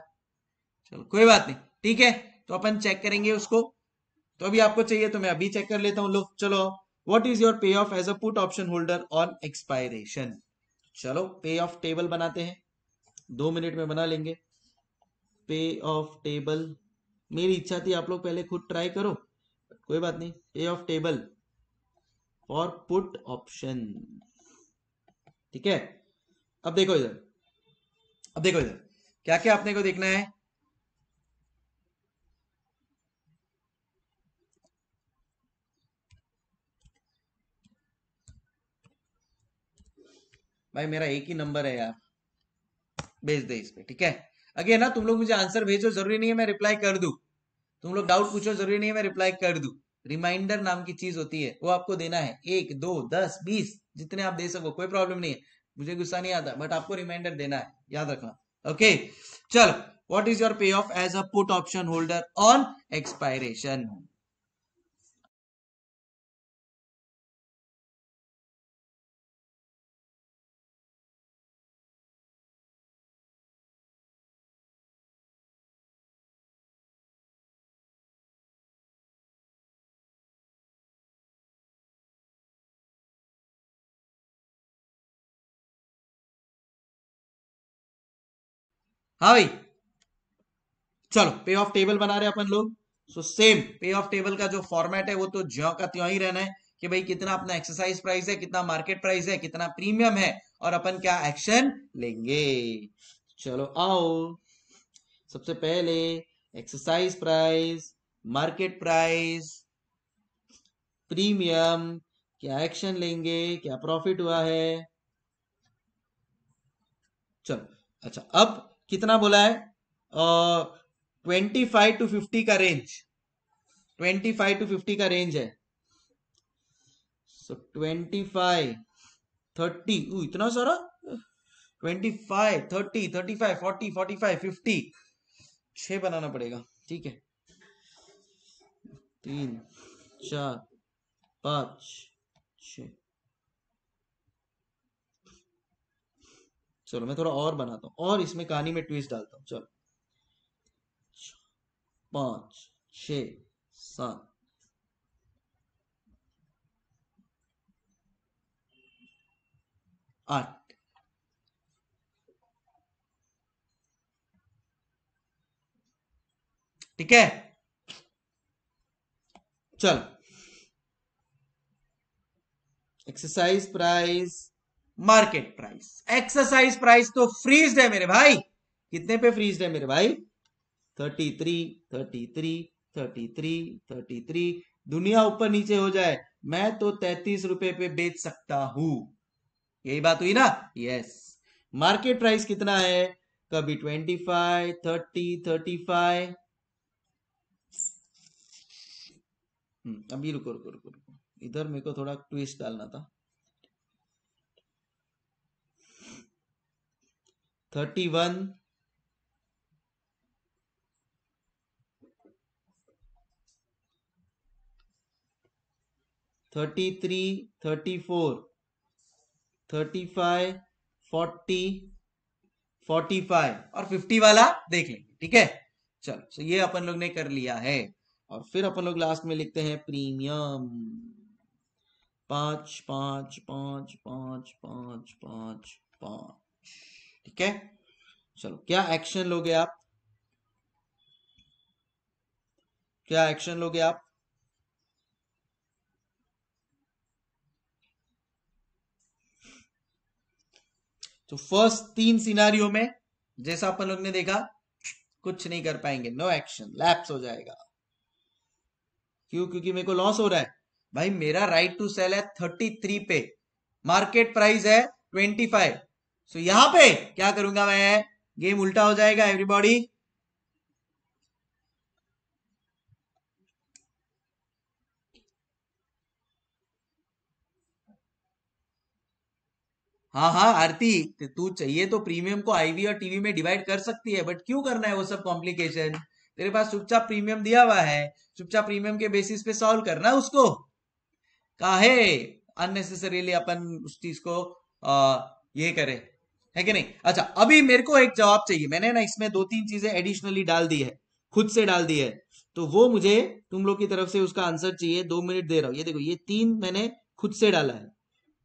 चलो कोई बात नहीं ठीक है तो अपन चेक करेंगे उसको तो अभी आपको चाहिए तो मैं अभी चेक कर लेता हूँ लोग चलो what is your pay off as a put option holder on expiration चलो पे ऑफ टेबल बनाते हैं दो मिनट में बना लेंगे पे ऑफ टेबल मेरी इच्छा थी आप लोग पहले खुद ट्राई करो कोई बात नहीं a off table for put option ठीक है अब देखो इधर अब देखो इधर क्या क्या आपने को देखना है भाई मेरा एक ही नंबर है यार भेज दे इस पे ठीक है अगे ना तुम लोग मुझे आंसर भेजो जरूरी नहीं है मैं रिप्लाई कर दू तुम लोग डाउट पूछो जरूरी नहीं है मैं रिप्लाई कर दू रिमाइंडर नाम की चीज होती है वो आपको देना है एक दो दस बीस जितने आप दे सको कोई प्रॉब्लम नहीं है मुझे गुस्सा नहीं आता बट आपको रिमाइंडर देना है याद रखना ओके चल what is your pay off as a put option holder on expiration हाँ भाई चलो पे ऑफ टेबल बना रहे अपन लोग so same pay off table का जो फॉर्मेट है वो तो ज्यो का त्यों ही रहना है कि भाई कितना अपना एक्सरसाइज प्राइस है कितना मार्केट प्राइस है कितना प्रीमियम है और अपन क्या एक्शन लेंगे चलो आओ सबसे पहले exercise price market price premium क्या एक्शन लेंगे क्या प्रॉफिट हुआ है चलो अच्छा अब कितना बोला है ट्वेंटी फाइव टू फिफ्टी का range twenty five to fifty का रेंज है सो ट्वेंटी फाइव थर्टी इतना सारा twenty five thirty thirty five forty forty five fifty छ बनाना पड़ेगा ठीक है तीन चार पांच छ चलो मैं थोड़ा और बनाता हूँ और इसमें कहानी में ट्विस्ट डालता हूँ चलो पांच छ सात आठ ठीक है चलो exercise price market price exercise price तो फ्रीज है मेरे भाई कितने पे फ्रीज है मेरे भाई thirty three thirty three thirty three thirty three दुनिया ऊपर नीचे हो जाए मैं तो तैतीस रुपए पे बेच सकता हूं यही बात हुई ना यस मार्केट प्राइस कितना है कभी twenty five thirty thirty five अभी रुको रुको रुको रुको इधर मेरे को थोड़ा ट्विस्ट डालना था thirty one thirty three thirty four thirty five forty forty five और फिफ्टी वाला देख लेंगे ठीक है चलो तो ये अपन लोग ने कर लिया है और फिर अपन लोग लास्ट में लिखते हैं प्रीमियम पांच पांच पांच पांच पांच पांच पांच ठीक है चलो क्या एक्शन लोगे आप क्या एक्शन लोगे आप तो फर्स्ट तीन सिनारियों में जैसा अपन लोग ने देखा कुछ नहीं कर पाएंगे नो एक्शन लैप्स हो जाएगा क्यों क्योंकि मेरे को लॉस हो रहा है भाई मेरा राइट टू सेल है थर्टी थ्री पे मार्केट प्राइस है ट्वेंटी फाइव सो यहां पे क्या करूंगा मैं गेम उल्टा हो जाएगा एवरीबॉडी हाँ हाँ आरती तू चाहिए तो प्रीमियम को आईवी और टीवी में डिवाइड कर सकती है बट क्यों करना है वो सब कॉम्प्लिकेशन तेरे पास चुपचाप प्रीमियम दिया हुआ है चुपचाप प्रीमियम के बेसिस पे सॉल्व करना उसको काहे अननेसेसरीली अपन उस चीज को आ, ये करें है कि नहीं अच्छा अभी मेरे को एक जवाब चाहिए मैंने ना इसमें दो तीन चीजें एडिशनली डाल दी है खुद से डाल दी है तो वो मुझे तुम लोग की तरफ से उसका आंसर चाहिए दो मिनट दे रहा हूं ये देखो ये तीन मैंने खुद से डाला है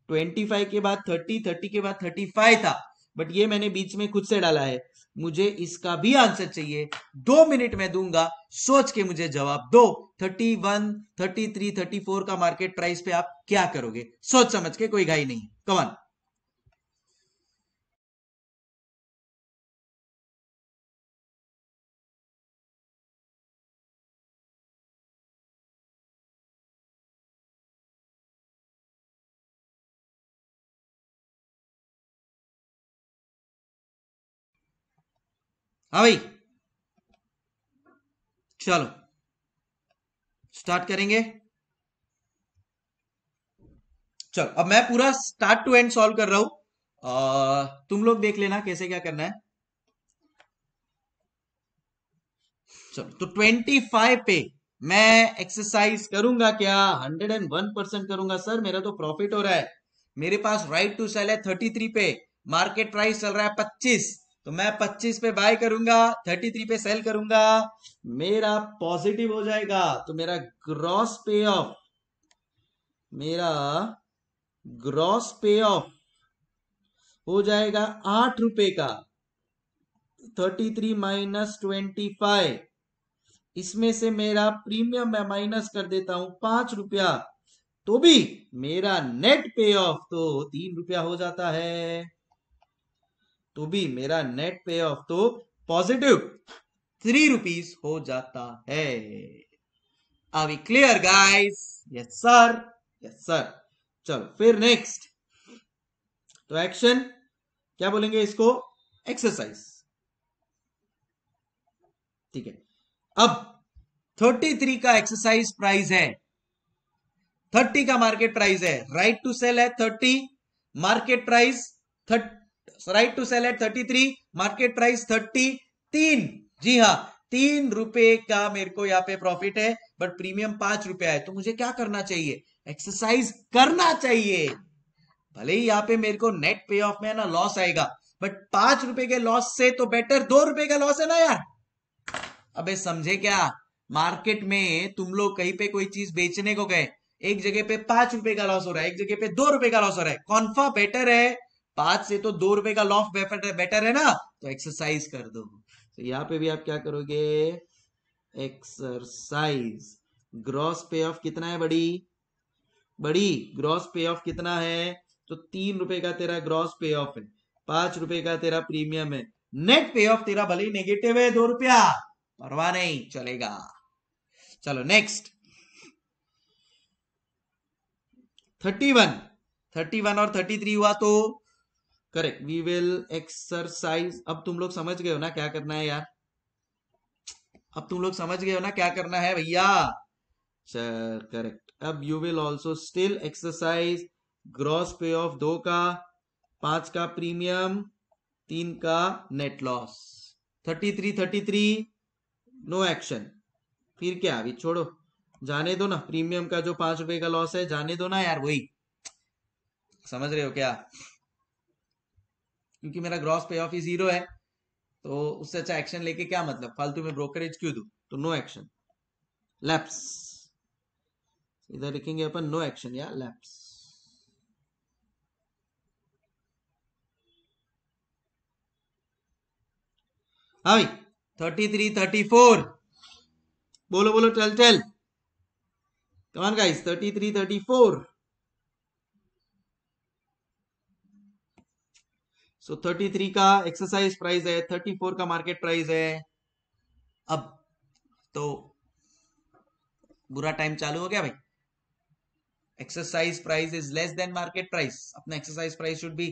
ट्वेंटी फाइव के बाद थर्टी थर्टी के बाद थर्टी फाइव था बट ये मैंने बीच में खुद से डाला है मुझे इसका भी आंसर चाहिए दो मिनट में दूंगा सोच के मुझे जवाब दो thirty one thirty three thirty four का मार्केट प्राइस पे आप क्या करोगे सोच समझ के कोई घाई नहीं कमान हाँ भाई चलो स्टार्ट करेंगे चलो अब मैं पूरा स्टार्ट टू एंड सॉल्व कर रहा हूं तुम लोग देख लेना कैसे क्या करना है चलो तो ट्वेंटी फाइव पे मैं एक्सरसाइज करूंगा क्या हंड्रेड एंड वन परसेंट करूंगा सर मेरा तो प्रॉफिट हो रहा है मेरे पास राइट टू सेल है थर्टी थ्री पे मार्केट प्राइस चल रहा है पच्चीस तो मैं 25 पे बाय करूंगा 33 पे सेल करूंगा मेरा पॉजिटिव हो जाएगा तो मेरा ग्रॉस पे ऑफ मेरा ग्रॉस पे ऑफ हो जाएगा आठ रुपए का thirty three minus twenty five इसमें से मेरा प्रीमियम मैं माइनस कर देता हूं पांच रुपया तो भी मेरा नेट पे ऑफ तो तीन रुपया हो जाता है तो भी मेरा नेट पे ऑफ तो पॉजिटिव थ्री रुपीज हो जाता है are we clear guys yes sir yes sir चलो फिर नेक्स्ट तो एक्शन क्या बोलेंगे इसको एक्सरसाइज ठीक है अब 33 का एक्सरसाइज प्राइस है 30 का मार्केट प्राइस है राइट टू सेल है 30 market price right to sell at thirty three market price thirty तीन जी हाँ तीन रुपए का मेरे को यहाँ पे प्रॉफिट है बट प्रीमियम पांच रुपया है तो मुझे क्या करना चाहिए एक्सरसाइज करना चाहिए भले ही यहाँ पे मेरे को नेट पे ऑफ में ना लॉस आएगा बट पांच रुपए के लॉस से तो बेटर दो रुपए का लॉस है ना यार अबे समझे क्या मार्केट में तुम लोग कहीं पे कोई चीज बेचने को गए एक जगह पे पांच रुपए का लॉस हो रहा है एक जगह पे दो रुपए का लॉस हो रहा है कौन बेटर है पांच से तो दो रुपए का लॉफ बेटर है ना तो एक्सरसाइज कर दो तो यहाँ पे भी आप क्या करोगे एक्सरसाइज ग्रॉस पे ऑफ कितना है बड़ी बड़ी ग्रॉस पे ऑफ कितना है तो तीन रुपए का तेरा ग्रॉस पे ऑफ है पांच रुपए का तेरा प्रीमियम है नेट पे ऑफ तेरा भले ही नेगेटिव है दो रुपया परवाह नहीं चलेगा चलो next thirty one thirty one और थर्टी थ्री हुआ तो करेक्ट वी विल एक्सरसाइज अब तुम लोग समझ गए हो ना क्या करना है यार अब तुम लोग समझ गए हो ना क्या करना है भैया करेक्ट अब you will also still exercise gross pay off दो का पांच का प्रीमियम तीन का net loss thirty three thirty three no action फिर क्या अभी छोड़ो जाने दो ना प्रीमियम का जो पांच रुपए का लॉस है जाने दो ना यार वही समझ रहे हो क्या क्योंकि मेरा gross pay of he zero है तो उससे अच्छा एक्शन लेके क्या मतलब फालतू में ब्रोकरेज क्यों दू तो नो एक्शन लैप्स इधर लिखेंगे अपन नो एक्शन या लैप्स हाँ भाई थर्टी थ्री थर्टी फोर बोलो बोलो चल चल come on guys thirty three thirty four so thirty three का एक्सरसाइज प्राइस है थर्टी फोर का मार्केट प्राइस है अब तो बुरा टाइम चालू हो गया भाई exercise price is less than market price अपना exercise price should be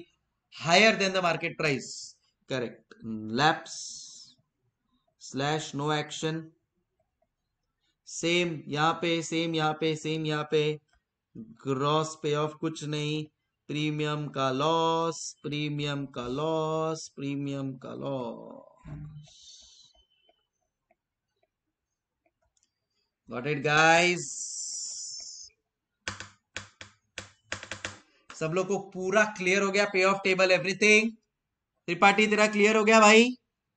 higher than the market price correct lapse slash no action same यहां पे सेम यहां पे सेम यहां पे ग्रॉस पे ऑफ कुछ नहीं प्रीमियम का लॉस प्रीमियम का लॉस प्रीमियम का लॉस गॉट इट गाइस सब लोग को पूरा क्लियर हो गया पे ऑफ टेबल एवरीथिंग त्रिपाठी तेरा क्लियर हो गया भाई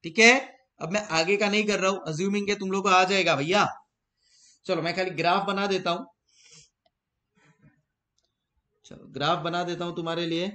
ठीक है अब मैं आगे का नहीं कर रहा हूं अज्यूमिंग के तुम लोग को आ जाएगा भैया चलो मैं खाली ग्राफ बना देता हूं चलो ग्राफ बना देता हूं तुम्हारे लिए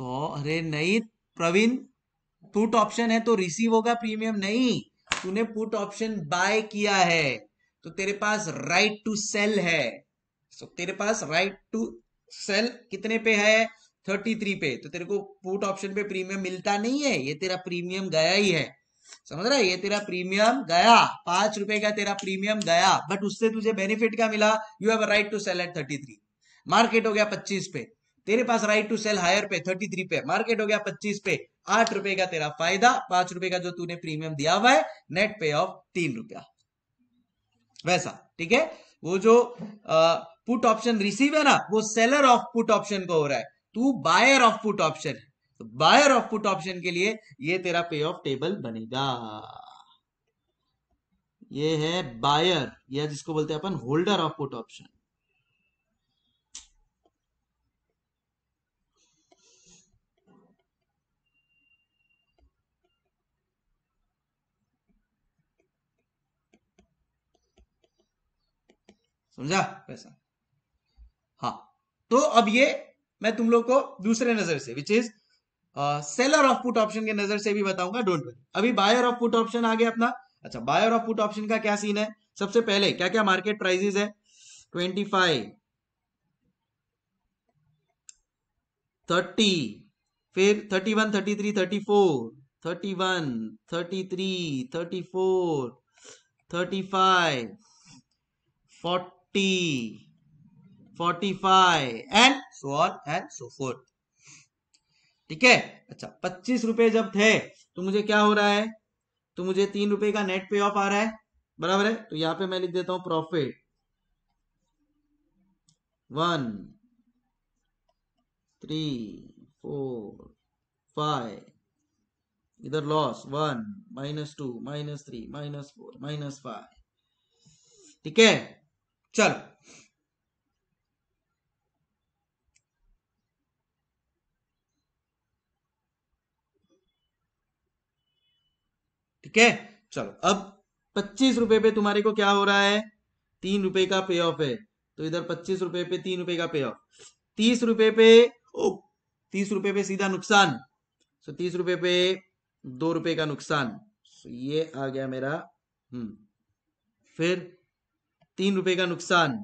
अरे नहीं प्रवीण पुट ऑप्शन है तो रिसीव होगा प्रीमियम नहीं तूने पुट ऑप्शन बाय किया है तो तेरे पास राइट टू सेल है सो तो तेरे पास राइट टू सेल कितने पे है थर्टी थ्री पे तो तेरे को पुट ऑप्शन पे प्रीमियम मिलता नहीं है ये तेरा प्रीमियम गया ही है समझ रहा है ये तेरा प्रीमियम गया पांच रुपए का तेरा प्रीमियम गया बट उससे तुझे बेनिफिट क्या मिला you have right to sell at thirty three market हो गया पच्चीस पे तेरे पास राइट टू सेल हायर पे थर्टी थ्री पे मार्केट हो गया पच्चीस पे आठ रुपए का तेरा फायदा पांच रुपए का जो तूने प्रीमियम दिया हुआ है नेट पे ऑफ तीन रुपया वैसा ठीक है वो जो पुट ऑप्शन रिसीव है ना वो सेलर ऑफ पुट ऑप्शन को हो रहा है तू बायर ऑफ पुट ऑप्शन तो बायर ऑफ पुट ऑप्शन के लिए ये तेरा पे ऑफ टेबल बनेगा ये है बायर या जिसको बोलते हैं अपन होल्डर ऑफ पुट ऑप्शन समझा वैसा हाँ तो अब ये मैं तुम लोग को दूसरे नजर से which is seller of put option के नजर से भी बताऊंगा डोंट वरी अभी बायर ऑफ पुट ऑप्शन आ गया अपना अच्छा बायर ऑफ पुट ऑप्शन का क्या सीन है सबसे पहले क्या क्या मार्केट प्राइजेस है ट्वेंटी फाइव थर्टी फिर thirty one thirty three thirty four thirty one thirty three thirty four thirty five 45 and so on and so ठीक है अच्छा पच्चीस रुपए जब थे तो मुझे क्या हो रहा है तो मुझे तीन रुपए का नेट पे ऑफ आ रहा है बराबर है तो यहां पे मैं लिख देता हूं profit one three four five इधर loss one minus two minus three minus four minus five ठीक है चलो ठीक है चलो अब पच्चीस रुपए पे तुम्हारे को क्या हो रहा है तीन रुपए का पे ऑफ है तो इधर पच्चीस रुपए पे तीन रुपए का पे ऑफ तीस रुपए पे ओ तीस रुपए पे सीधा नुकसान सो तीस रुपए पे दो रुपए का नुकसान सो ये आ गया मेरा हम्म फिर तीन रुपए का नुकसान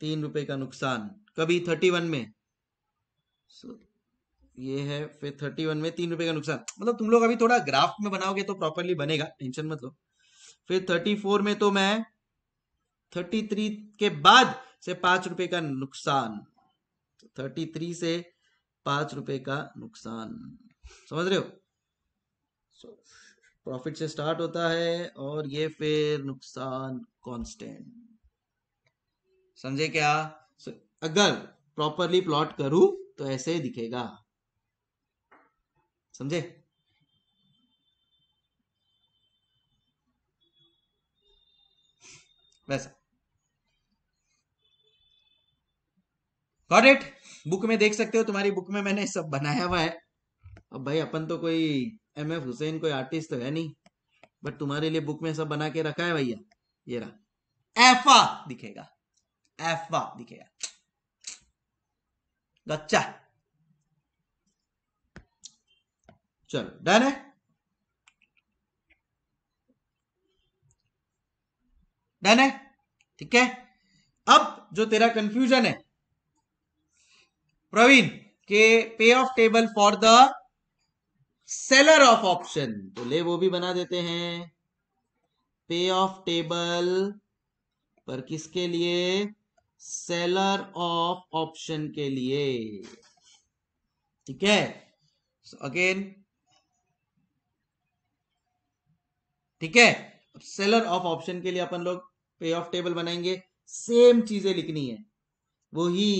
तीन रुपए का नुकसान कभी थर्टी वन में so, ये है फिर थर्टी वन में तीन रुपए का नुकसान मतलब तुम लोग अभी थोड़ा ग्राफ में बनाओगे तो प्रॉपरली बनेगा टेंशन मत लो फिर थर्टी फोर में तो मैं थर्टी थ्री के बाद से पांच रुपए का नुकसान तो थर्टी थ्री से पांच रुपए का नुकसान समझ रहे हो so, प्रॉफिट से स्टार्ट होता है और ये फिर नुकसान कांस्टेंट समझे क्या so, अगर प्रॉपरली प्लॉट करूं तो ऐसे दिखेगा समझे वैसा गॉट इट बुक में देख सकते हो तुम्हारी बुक में मैंने सब बनाया हुआ है अब भाई अपन तो कोई एम एफ हुसैन कोई आर्टिस्ट तो है नहीं बट तुम्हारे लिए बुक में सब बना के रखा है भैया ये रहा एफा दिखेगा एफा दिखेगा गच्चा चलो डन है डन है ठीक है अब जो तेरा कंफ्यूजन है प्रवीण के pay off table for the seller of option तो ले वो भी बना देते हैं पे ऑफ टेबल पर किसके लिए सेलर ऑफ ऑप्शन के लिए ठीक है सो अगेन ठीक है सेलर ऑफ ऑप्शन के लिए अपन लोग पे ऑफ टेबल बनाएंगे सेम चीजें लिखनी है वही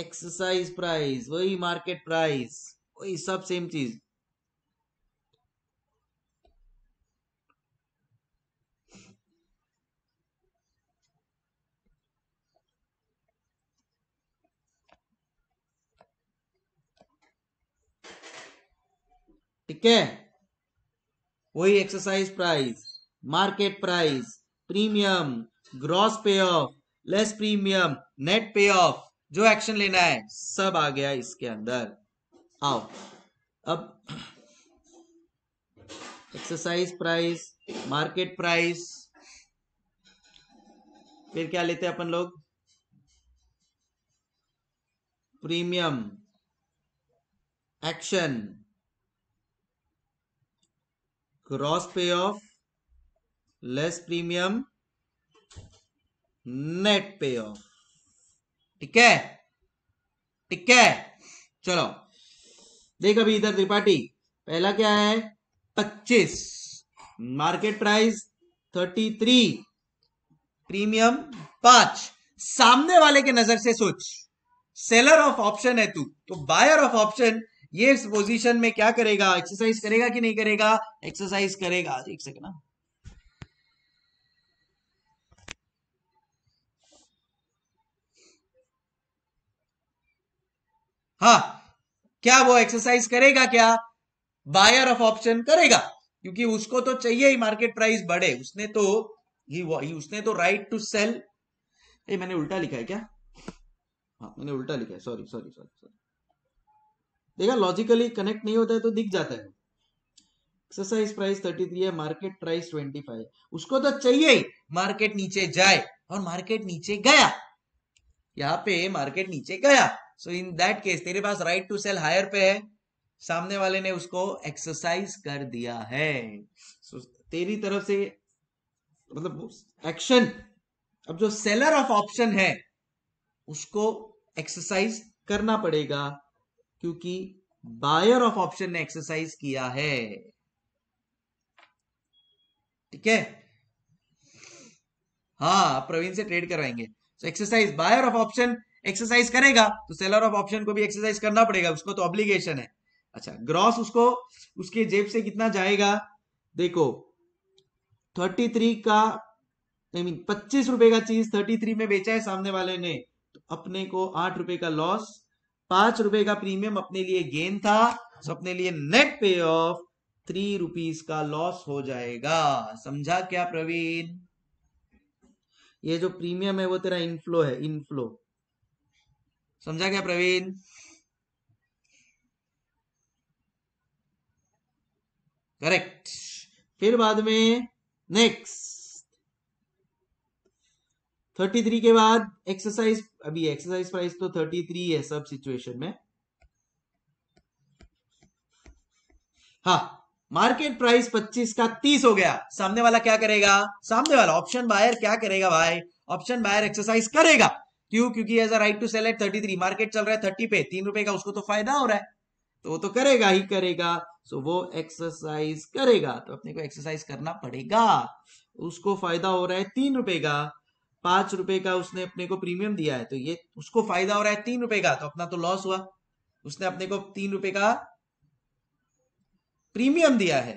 एक्सरसाइज प्राइस वही मार्केट प्राइस वही सब सेम चीज ठीक है वही exercise price market price premium gross pay off less premium net पे ऑफ जो एक्शन लेना है सब आ गया इसके अंदर आओ अब एक्सरसाइज प्राइस मार्केट प्राइस फिर क्या लेते हैं अपन लोग premium action cross pay off less premium net पे ऑफ ठीक है ठीक है चलो देख अभी इधर त्रिपाठी पहला क्या है पच्चीस market price thirty three premium पांच सामने वाले के नजर से सोच सेलर ऑफ ऑप्शन है तू तो बायर ऑफ ऑप्शन ये इस पोजीशन में क्या करेगा एक्सरसाइज करेगा कि नहीं करेगा एक्सरसाइज करेगा एक सेकंड ना हाँ क्या वो एक्सरसाइज करेगा क्या बायर ऑफ ऑप्शन करेगा क्योंकि उसको तो चाहिए ही मार्केट प्राइस बढ़े उसने तो ही उसने तो राइट टू सेल ये मैंने उल्टा लिखा है क्या हाँ मैंने उल्टा लिखा है सॉरी सॉरी सॉरी सॉरी देखा लॉजिकली कनेक्ट नहीं होता है तो दिख जाता है एक्सरसाइज प्राइस थर्टी थ्री है मार्केट प्राइस ट्वेंटी फाइव उसको तो चाहिए ही मार्केट नीचे जाए और मार्केट नीचे गया यहाँ पे मार्केट नीचे गया सो इन दैट केस तेरे पास राइट टू सेल हायर पे है सामने वाले ने उसको एक्सरसाइज कर दिया है सो so, तेरी तरफ से मतलब एक्शन अब जो सेलर ऑफ ऑप्शन है उसको एक्सरसाइज करना पड़ेगा क्योंकि बायर ऑफ ऑप्शन ने एक्सरसाइज किया है ठीक है हाँ प्रवीण से ट्रेड करवाएंगे तो exercise buyer of option exercise करेगा तो सेलर ऑफ ऑप्शन को भी एक्सरसाइज करना पड़ेगा उसको तो ऑब्लिगेशन है अच्छा ग्रॉस उसको उसके जेब से कितना जाएगा देखो 33 का आई मीन पच्चीस रुपए का चीज 33 में बेचा है सामने वाले ने तो अपने को आठ रुपए का लॉस पांच रुपए का प्रीमियम अपने लिए गेन था सो अपने लिए नेट पे ऑफ थ्री रुपीज का लॉस हो जाएगा समझा क्या प्रवीण ये जो प्रीमियम है वो तेरा इनफ्लो है इनफ्लो समझा क्या प्रवीण करेक्ट फिर बाद में नेक्स्ट थर्टी थ्री के बाद एक्सरसाइज अभी एक्सरसाइज प्राइस तो थर्टी थ्री है सब सिचुएशन में हा मार्केट प्राइस 25 का 30 हो गया सामने वाला क्या करेगा सामने वाला ऑप्शन बायर क्या करेगा भाई ऑप्शन बायर एक्सरसाइज करेगा क्यों क्योंकि as a right to sell at 33 market चल रहा है 30 पे तीन रुपए का उसको तो फायदा हो रहा है तो वो तो करेगा ही करेगा सो वो एक्सरसाइज करेगा तो अपने को एक्सरसाइज करना पड़ेगा उसको फायदा हो रहा है तीन रुपए का पांच रुपए का उसने अपने को प्रीमियम दिया है तो ये उसको फायदा हो रहा है तीन रुपए का तो अपना तो लॉस हुआ उसने अपने को तीन रुपए का प्रीमियम दिया है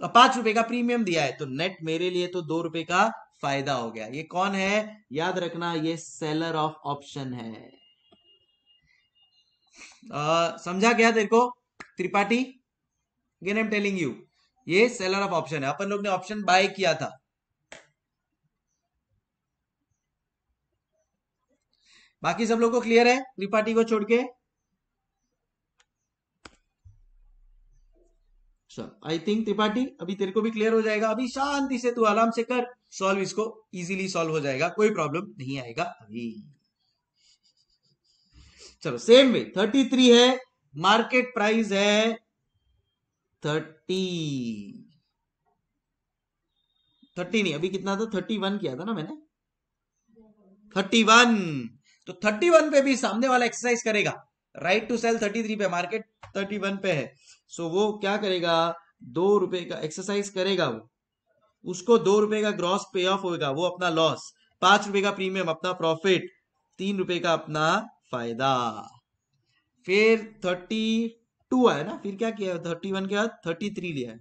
तो पांच रुपए का प्रीमियम दिया है तो नेट मेरे लिए तो दो रुपए का फायदा हो गया ये कौन है याद रखना ये सेलर ऑफ ऑप्शन है समझा गया तेरे को Tripathi again I'm telling you ये सेलर ऑफ ऑप्शन है अपन लोग ने ऑप्शन बाय किया था बाकी सब लोग को क्लियर है त्रिपाठी को छोड़ के आई थिंक त्रिपाठी अभी तेरे को भी क्लियर हो जाएगा अभी शांति से तू आराम से कर सॉल्व इसको इजीली सॉल्व हो जाएगा कोई प्रॉब्लम नहीं आएगा अभी चलो सेम वे थर्टी थ्री है मार्केट प्राइस है थर्टी थर्टी नहीं अभी कितना था थर्टी वन किया था ना मैंने थर्टी वन तो 31 पे भी सामने वाला एक्सरसाइज करेगा राइट टू सेल 33 पे मार्केट 31 पे है सो वो क्या करेगा दो रुपए का एक्सरसाइज करेगा वो उसको दो रुपए का ग्रॉस पे ऑफ होगा वो अपना लॉस पांच रुपए का प्रीमियम अपना प्रॉफिट तीन रुपए का अपना फायदा फिर थर्टी टू आया ना फिर क्या किया थर्टी वन के बाद थर्टी थ्री लिया है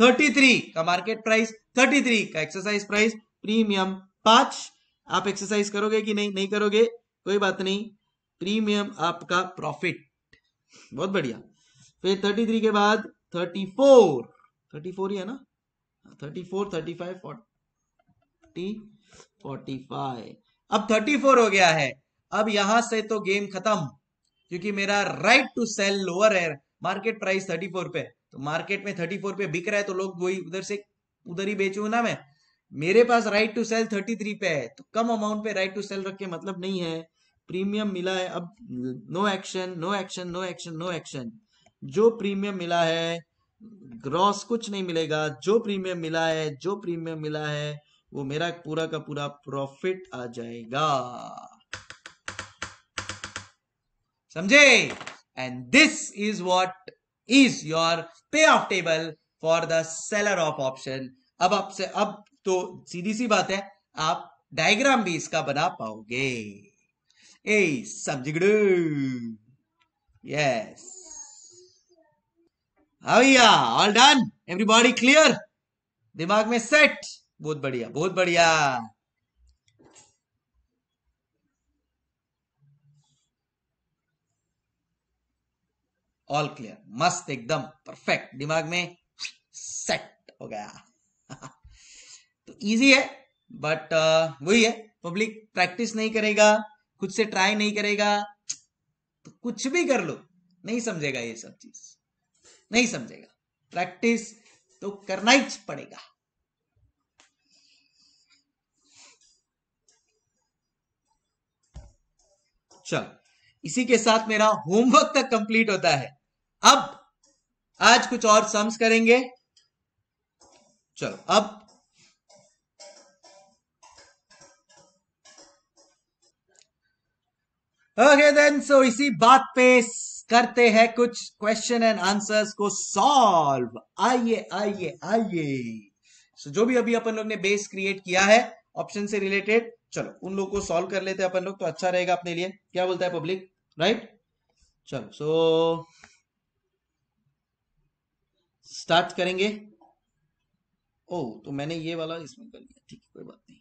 थर्टी थ्री का मार्केट प्राइस थर्टी थ्री का एक्सरसाइज प्राइस प्रीमियम पांच आप एक्सरसाइज करोगे कि नहीं नहीं करोगे कोई बात नहीं प्रीमियम आपका प्रॉफिट बहुत बढ़िया फिर थर्टी थ्री के बाद थर्टी फोर थर्टी फोर ही है ना thirty four thirty five forty forty five अब थर्टी फोर हो गया है अब यहां से तो गेम खत्म क्योंकि मेरा राइट टू सेल लोअर है मार्केट प्राइस थर्टी फोर पे तो मार्केट में थर्टी फोर पे बिक रहा है तो लोग वही उधर से उधर ही बेचू ना मैं मेरे पास right to sell thirty three पे है तो कम अमाउंट पे राइट टू सेल रख के मतलब नहीं है प्रीमियम मिला है अब no action no action no action no action जो प्रीमियम मिला है ग्रॉस कुछ नहीं मिलेगा जो प्रीमियम मिला है जो प्रीमियम मिला है वो मेरा पूरा का पूरा प्रॉफिट आ जाएगा समझे and this is what is your pay off table for the seller of option अब आपसे अब तो सीधी सी बात है आप डायग्राम भी इसका बना पाओगे ए समझ यस हाँ भैया ऑल डन एवरीबॉडी क्लियर दिमाग में सेट बहुत बढ़िया बहुत बढ़िया ऑल क्लियर मस्त एकदम परफेक्ट दिमाग में सेट हो गया <laughs> तो इजी है बट uh, वही है पब्लिक प्रैक्टिस नहीं करेगा खुद से ट्राई नहीं करेगा तो कुछ भी कर लो नहीं समझेगा ये सब चीज नहीं समझेगा प्रैक्टिस तो करना ही पड़ेगा चलो इसी के साथ मेरा होमवर्क तक कंप्लीट होता है अब आज कुछ और सम्स करेंगे चलो अब ओके देन सो इसी बात पे करते हैं कुछ क्वेश्चन एंड आंसर्स को सॉल्व आइए आइए आइए सो जो भी अभी अपन लोग ने बेस क्रिएट किया है ऑप्शन से रिलेटेड चलो उन लोग को सॉल्व कर लेते हैं अपन लोग तो अच्छा रहेगा अपने लिए क्या बोलता है पब्लिक राइट चलो सो स्टार्ट करेंगे ओ oh, तो मैंने ये वाला इसमें कर लिया ठीक है कोई बात नहीं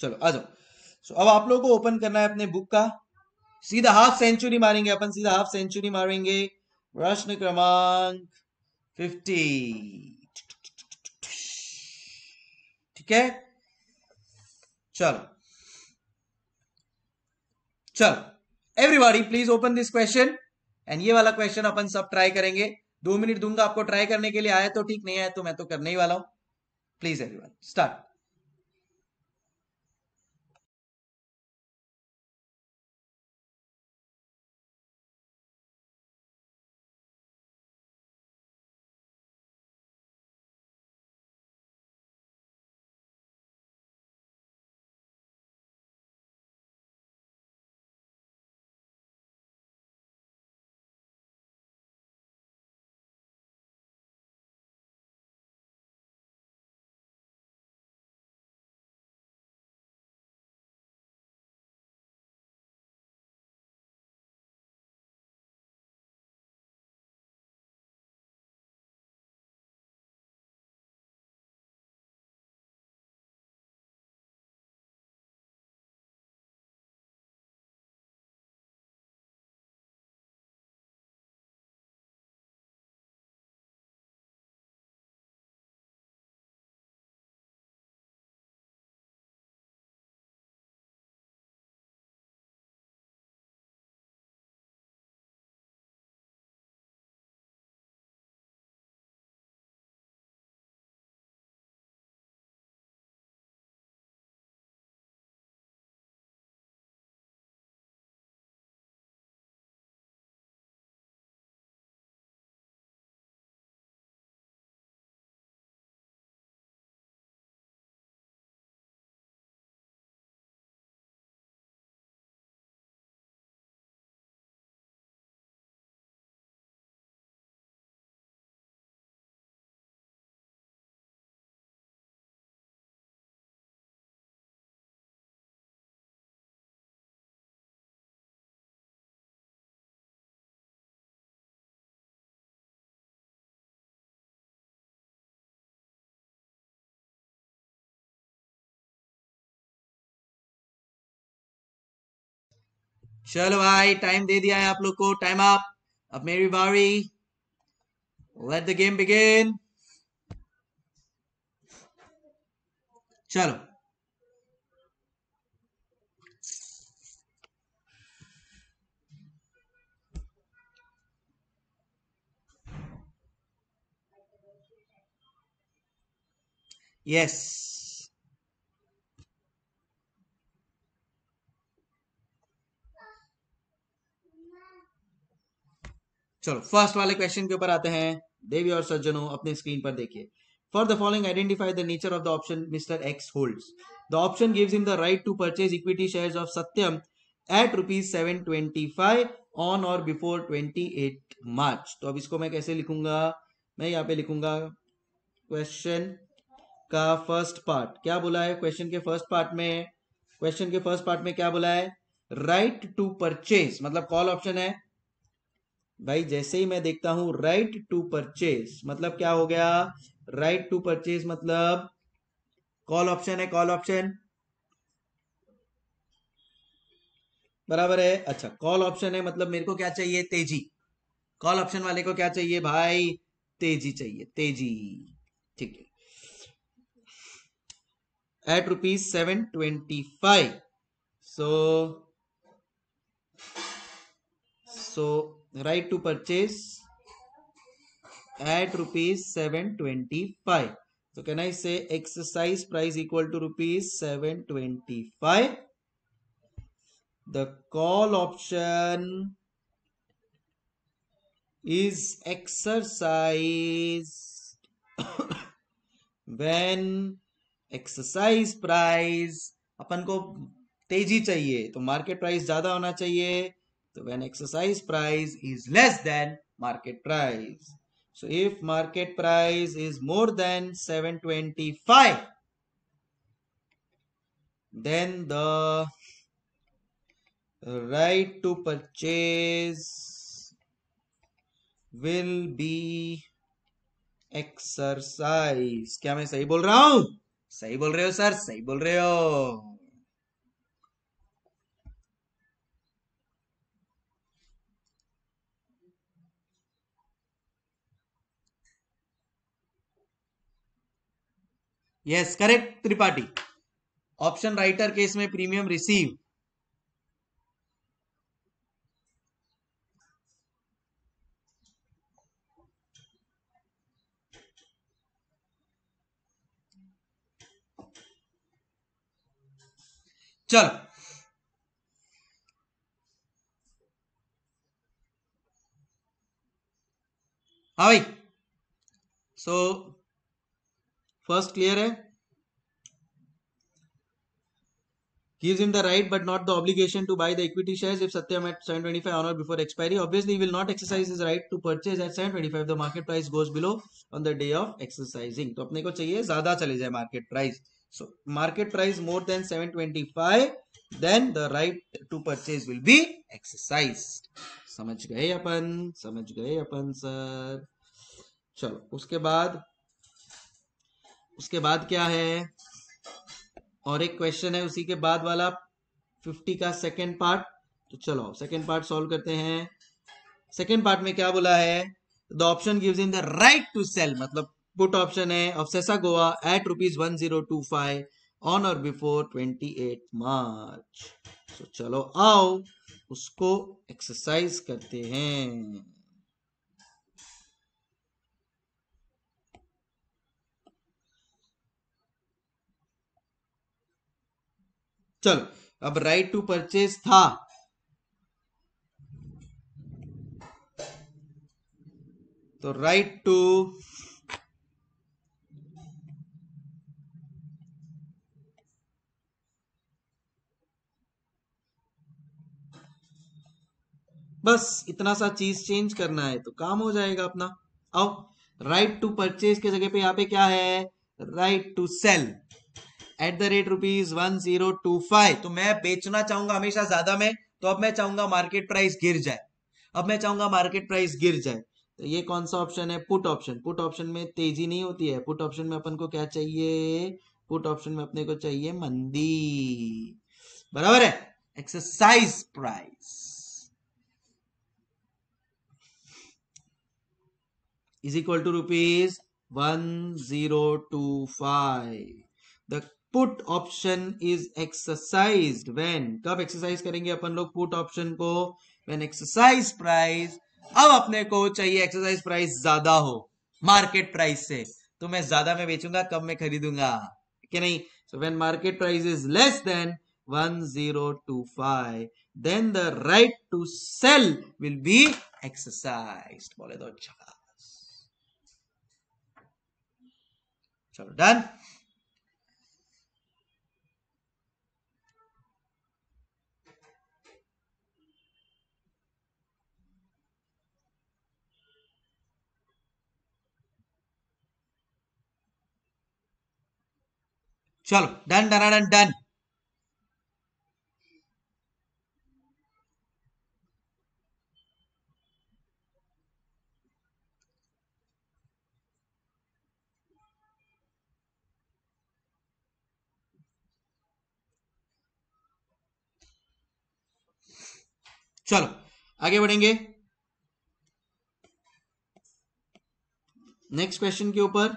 चलो आ जाओ सो so, अब आप लोगों को ओपन करना है अपने बुक का सीधा हाफ सेंचुरी मारेंगे अपन सीधा हाफ सेंचुरी मारेंगे प्रश्न क्रमांक फिफ्टी ठीक है चलो चलो everybody please open this question and ये वाला क्वेश्चन अपन सब ट्राई करेंगे दो मिनट दूंगा आपको ट्राई करने के लिए आया तो ठीक नहीं आया तो मैं तो करने ही वाला हूं प्लीज एवरीवन स्टार्ट चलो भाई टाइम दे दिया है आप लोग को टाइम आप अब मेरी बारी लेट द गेम बिगिन चलो yes चलो फर्स्ट वाले क्वेश्चन के ऊपर आते हैं देवी और सज्जनों अपने स्क्रीन पर देखिए for the following identify the nature of the option Mister X holds the option gives him the right to purchase equity shares of Satyam at rupees seven twenty five on or before twenty eight March तो अब इसको मैं कैसे लिखूंगा मैं यहाँ पे लिखूंगा क्वेश्चन का फर्स्ट पार्ट क्या बोला है क्वेश्चन के फर्स्ट पार्ट में क्वेश्चन के फर्स्ट पार्ट में क्या बोला है राइट टू परचेज मतलब कॉल ऑप्शन है भाई जैसे ही मैं देखता हूं राइट टू परचेज मतलब क्या हो गया राइट टू परचेज मतलब कॉल ऑप्शन है कॉल ऑप्शन बराबर है अच्छा कॉल ऑप्शन है मतलब मेरे को क्या चाहिए तेजी कॉल ऑप्शन वाले को क्या चाहिए भाई तेजी चाहिए तेजी ठीक है at rupees seven twenty five so so right to purchase at rupees seven twenty five तो can I say exercise price equal to rupees seven twenty five the call option is exercise when exercise price अपन को तेजी चाहिए तो market price ज्यादा होना चाहिए So when exercise price is less than market price. So if market price is more than 725, then the right to purchase will be exercise. क्या मैं सही बोल रहा हूं सही बोल रहे हो सर सही बोल रहे हो yes correct Tripathi option writer केस में प्रीमियम रिसीव चल हाँ भाई सो फर्स्ट क्लियर है gives him the right but not the obligation to buy the equity shares if Satyam at 725 on or before expiry. Obviously, he will not exercise his right to purchase at 725 the market price goes below on the day of exercising. तो अपने को चाहिए ज़्यादा चले जाए market price. So market price more than 725 then the right to purchase will be exercised. समझ गए अपन समझ गए अपन sir चलो उसके बाद उसके बाद क्या है और एक क्वेश्चन है उसी के बाद वाला फिफ्टी का सेकेंड पार्ट तो चलो सेकेंड पार्ट सॉल्व करते हैं सेकेंड पार्ट में क्या बोला है the option gives in the right to sell मतलब पुट ऑप्शन है of Sesa Goa at rupees one zero two five on or before twenty eight March तो चलो आओ उसको एक्सरसाइज करते हैं चलो अब राइट टू परचेज था तो राइट टू बस इतना सा चीज चेंज करना है तो काम हो जाएगा अपना अब राइट टू परचेज के जगह पे यहां पे क्या है right to sell at the rate rupees one zero two five तो मैं बेचना चाहूंगा हमेशा ज्यादा में तो अब मैं चाहूंगा मार्केट प्राइस गिर जाए अब मैं चाहूंगा मार्केट प्राइस गिर जाए तो ये कौन सा ऑप्शन है पुट ऑप्शन पुट ऑप्शन में तेजी नहीं होती है पुट ऑप्शन में अपन को क्या चाहिए पुट ऑप्शन में अपने को चाहिए मंदी बराबर है exercise price is equal to rupees one zero two five the put option is exercise when कब एक्सरसाइज करेंगे अपन लोग पुट ऑप्शन को वेन एक्सरसाइज प्राइस अब अपने को चाहिए एक्सरसाइज प्राइस ज्यादा हो मार्केट प्राइस से तो मैं ज्यादा में बेचूंगा कब मैं खरीदूंगा कि नहीं so when market price is less than one zero two five then the right to sell will be exercise बोले तो अच्छा चलो डन चलो डन डन डन डन चलो आगे बढ़ेंगे नेक्स्ट क्वेश्चन के ऊपर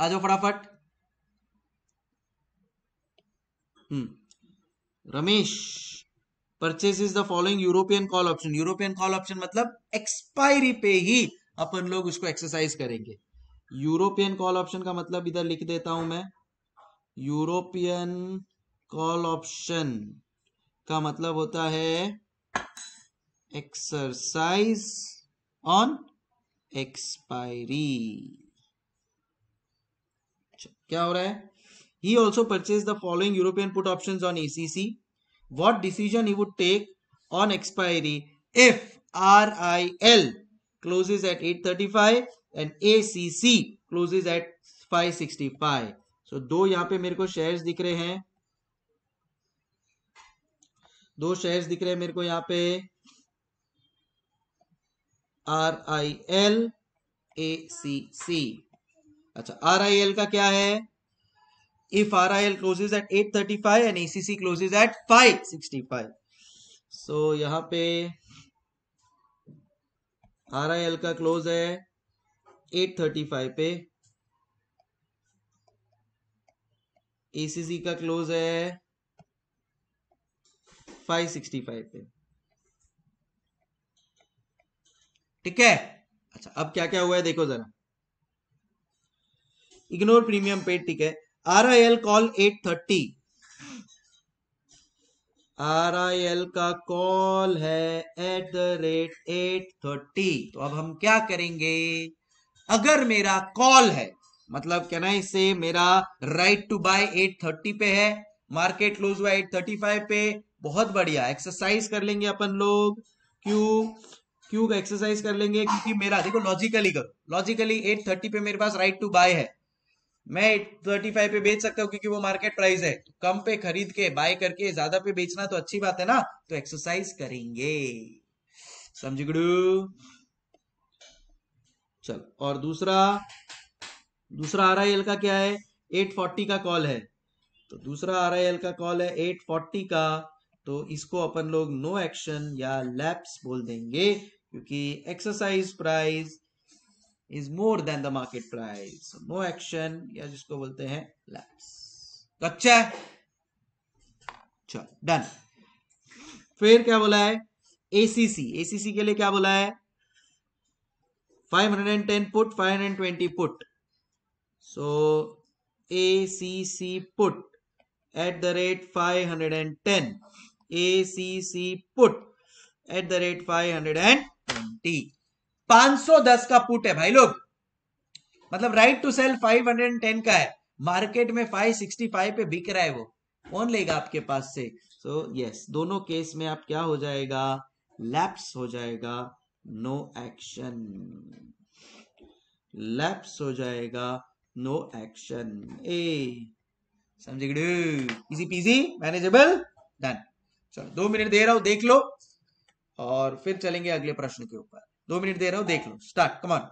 आ जाओ फटाफट Ramesh purchase is the following European call option European call option मतलब एक्सपायरी पे ही अपन लोग उसको एक्सरसाइज करेंगे यूरोपियन कॉल ऑप्शन का मतलब इधर लिख देता हूं मैं यूरोपियन कॉल ऑप्शन का मतलब होता है एक्सरसाइज ऑन एक्सपायरी क्या हो रहा है He also purchased the following European put options on ECC. What decision he would take on expiry if RIL closes at 835 and ACC closes at 565 so, do yahan pe mere ko shares dikh rahe hain do shares dikh rahe hain mere ko yahan pe ril acc L A C C अच्छा R का क्या है if RIL closes at 835 and ACC closes at 565. So यहाँ पे RIL का close है 835 पे ACC का close है 565 पे ठीक है अच्छा अब क्या क्या हुआ है देखो जरा इग्नोर प्रीमियम पेड ठीक है R call at thirty R I L का कॉल है at the rate at thirty तो अब हम क्या करेंगे अगर मेरा कॉल है मतलब क्या ना इससे मेरा right to buy at thirty पे है मार्केट क्लोज हुआ एट थर्टी फाइव पे बहुत बढ़िया एक्सरसाइज कर लेंगे अपन लोग क्यों क्यों एक्सरसाइज कर लेंगे क्योंकि मेरा देखो लॉजिकली करो लॉजिकली एट थर्टी पे मेरे पास राइट टू बाय है मैं थर्टी फाइव पे बेच सकता हूँ क्योंकि वो मार्केट प्राइस है तो कम पे खरीद के बाय करके ज्यादा पे बेचना तो अच्छी बात है ना तो एक्सरसाइज करेंगे समझ गुडू चल और दूसरा दूसरा आर आई एल का क्या है एट फोर्टी का कॉल है तो दूसरा आर आई एल का कॉल है एट फोर्टी का तो इसको अपन लोग नो एक्शन या लैप्स बोल देंगे क्योंकि exercise price is more than the market price no action या जिसको बोलते हैं लैप्स अच्छा है चलो डन फिर क्या बोला है एसीसी एसीसी के लिए क्या बोला है 510 पुट 520 पुट सो ACC put at the rate 510 ACC put at the rate 520 510 का पुट है भाई लोग मतलब राइट टू सेल 510 का है मार्केट में 565 पे बिक रहा है वो कौन लेगा आपके पास से सो so, यस yes, दोनों केस में आप क्या हो जाएगा लैप्स हो जाएगा नो एक्शन लैप्स हो जाएगा नो एक्शन ए समझे इजी पीजी मैनेजेबल डन चलो दो मिनट दे रहा हूं देख लो और फिर चलेंगे अगले प्रश्न के ऊपर दो मिनट दे रहा हूं देख लो स्टार्ट कमान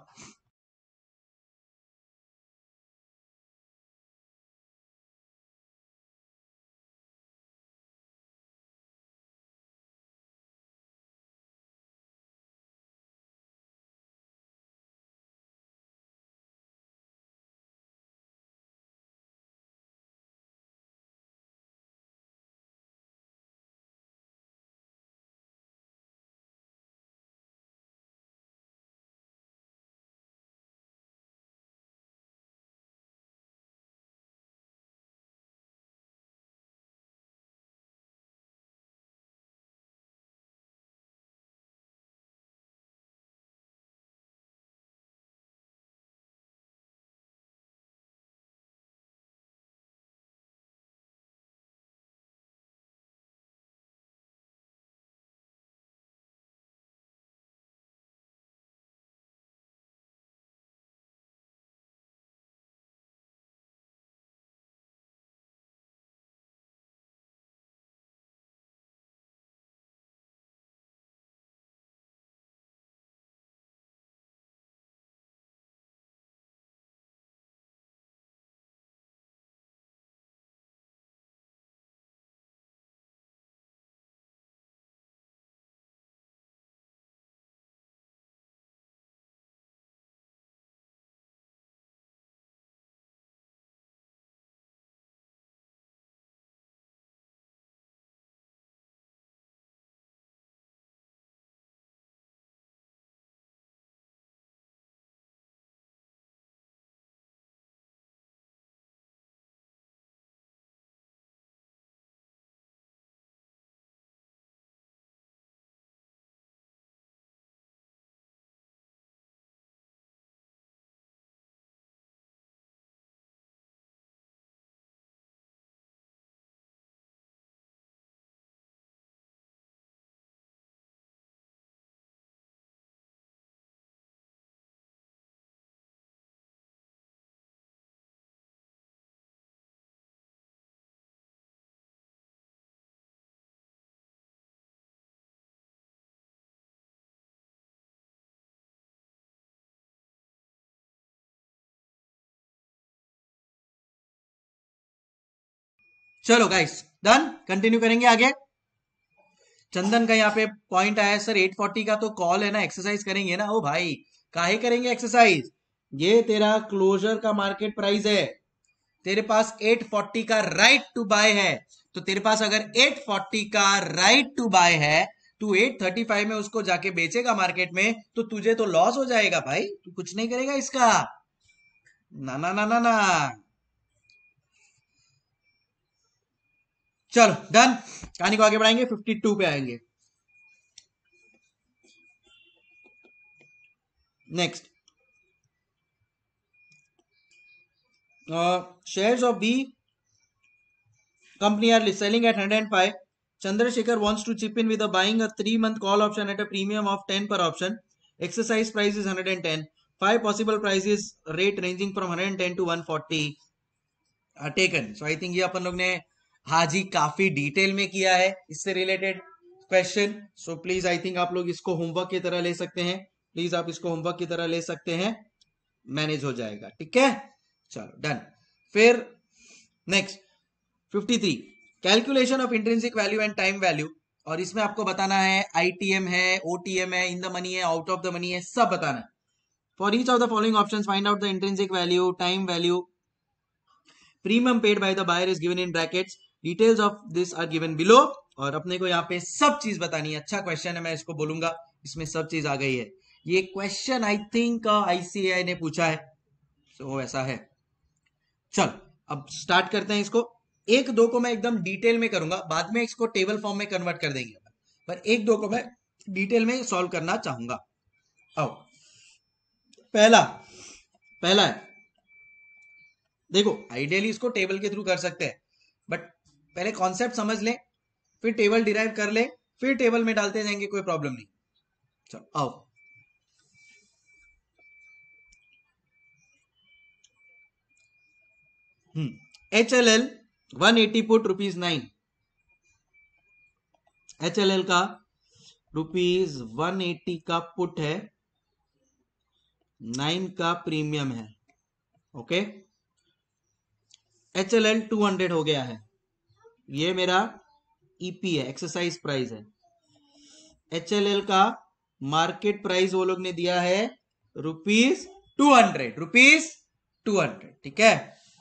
चलो गाइस डन कंटिन्यू करेंगे आगे चंदन का यहाँ पे पॉइंट आया सर 840 का तो कॉल है ना एक्सरसाइज करेंगे ना ओ भाई काहे करेंगे एक्सरसाइज ये तेरा क्लोजर का मार्केट प्राइस है तेरे पास 840 का राइट टू बाय है तो तेरे पास अगर 840 का राइट टू बाय है तू 835 में उसको जाके बेचेगा मार्केट में तो तुझे तो लॉस हो जाएगा भाई तू कुछ नहीं करेगा इसका ना ना ना ना ना चलो डन कहानी को आगे बढ़ाएंगे फिफ्टी टू पे आएंगे next shares of B company are selling at hundred and five Chandrashekhar wants to chip in with buying a three month call option at a premium of ten per option exercise price is hundred and ten five possible prices rate ranging from hundred and ten to one forty taken so I think ये अपन लोग ने हाँ जी काफी detail में किया है इससे related question so please I think आप लोग इसको होमवर्क की तरह ले सकते हैं प्लीज आप इसको होमवर्क की तरह ले सकते हैं मैनेज हो जाएगा ठीक है चलो डन फिर next fifty three calculation of intrinsic value and time value और इसमें आपको बताना है आईटीएम है ओटीएम है इन द मनी है आउट ऑफ द मनी है सब बताना है for each of the following option find out the intrinsic value time value premium paid by the buyer is given in brackets details of this are given below और अपने को यहाँ पे सब चीज बतानी है अच्छा क्वेश्चन है मैं इसको बोलूंगा इसमें सब चीज आ गई है ये क्वेश्चन आई थिंक आईसीआई ने पूछा है सो so, ऐसा है चल अब स्टार्ट करते हैं इसको एक दो को मैं एकदम डिटेल में करूंगा बाद में इसको टेबल फॉर्म में कन्वर्ट कर देंगे पर एक दो को मैं डिटेल में सॉल्व करना चाहूंगा आओ पहला पहला है देखो आइडियली इसको टेबल के थ्रू कर सकते हैं पहले कॉन्सेप्ट समझ लें फिर टेबल डिराइव कर लें फिर टेबल में डालते जाएंगे कोई प्रॉब्लम नहीं चलो आओ H L L one eighty put rupees nine H L L का रुपीज वन एटी का पुट है नाइन का प्रीमियम है okay H L L two hundred हो गया है ये मेरा ईपी e है एक्सरसाइज प्राइस है एच का मार्केट प्राइस वो लोग ने दिया है rupees two hundred rupees two hundred ठीक है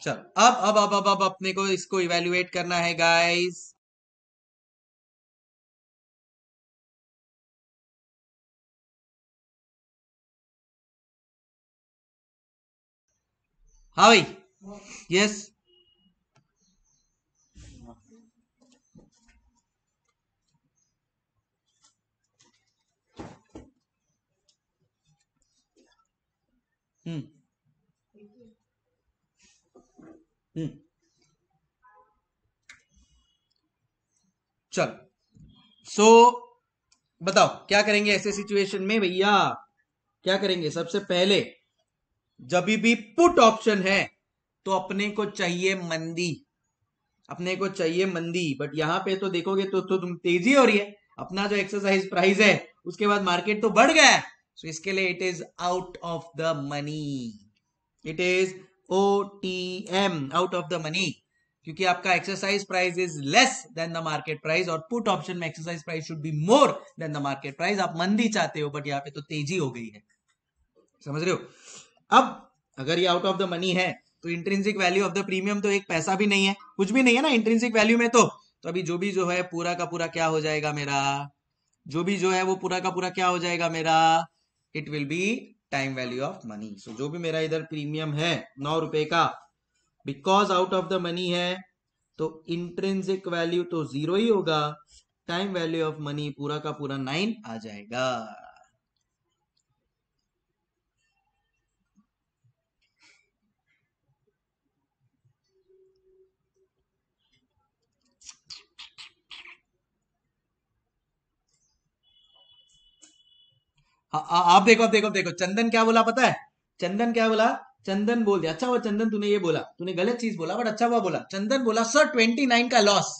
चलो अब अब अब अब अब अपने को इसको इवेल्युएट करना है गाइस हाँ भाई यस Hmm. Hmm. चल सो so, सो बताओ क्या करेंगे ऐसे सिचुएशन में भैया क्या करेंगे सबसे पहले जब भी पुट ऑप्शन है तो अपने को चाहिए मंदी अपने को चाहिए मंदी बट यहां पे तो देखोगे तो, तो तुम तेजी हो रही है अपना जो एक्सरसाइज प्राइस है उसके बाद मार्केट तो बढ़ गया है सो so, इसके लिए it is out of the money it is O T M out of the money क्योंकि आपका exercise price is less than the market price और पुट ऑप्शन में exercise price should be more than the market price आप मंदी चाहते हो but यहाँ पे तो तेजी हो गई है समझ रहे हो अब अगर ये आउट ऑफ द मनी है तो intrinsic value of the premium तो एक पैसा भी नहीं है कुछ भी नहीं है ना इंट्रेंसिक वैल्यू में तो तो अभी जो भी जो है पूरा का पूरा क्या हो जाएगा मेरा जो भी जो है वो पूरा का पूरा क्या हो जाएगा मेरा it will be time value of money so जो भी मेरा इधर प्रीमियम है नौ रुपए का because out of the money है तो इंट्रेंसिक वैल्यू तो जीरो ही होगा टाइम वैल्यू ऑफ मनी पूरा का पूरा नाइन आ जाएगा आप देखो आप देखो देखो चंदन क्या बोला पता है चंदन क्या बोला चंदन बोल दिया अच्छा हुआ चंदन तूने ये बोला तूने गलत चीज बोला बट अच्छा हुआ बोला चंदन बोला सर 29 का लॉस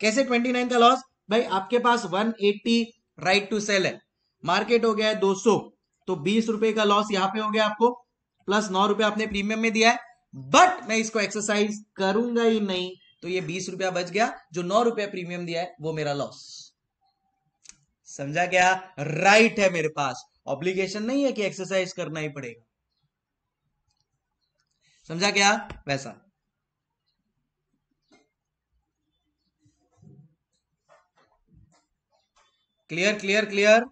कैसे 29 का लॉस भाई आपके पास 180 राइट टू सेल है मार्केट हो गया है 200 तो बीस रुपए का लॉस यहाँ पे हो गया आपको प्लस नौ रुपए आपने प्रीमियम में दिया है बट मैं इसको एक्सरसाइज करूंगा ही नहीं तो ये बीस रुपया बच गया जो नौ रुपया प्रीमियम दिया है वो मेरा लॉस समझा क्या राइट है मेरे पास ऑब्लिगेशन नहीं है कि एक्सरसाइज करना ही पड़ेगा समझा क्या वैसा clear clear clear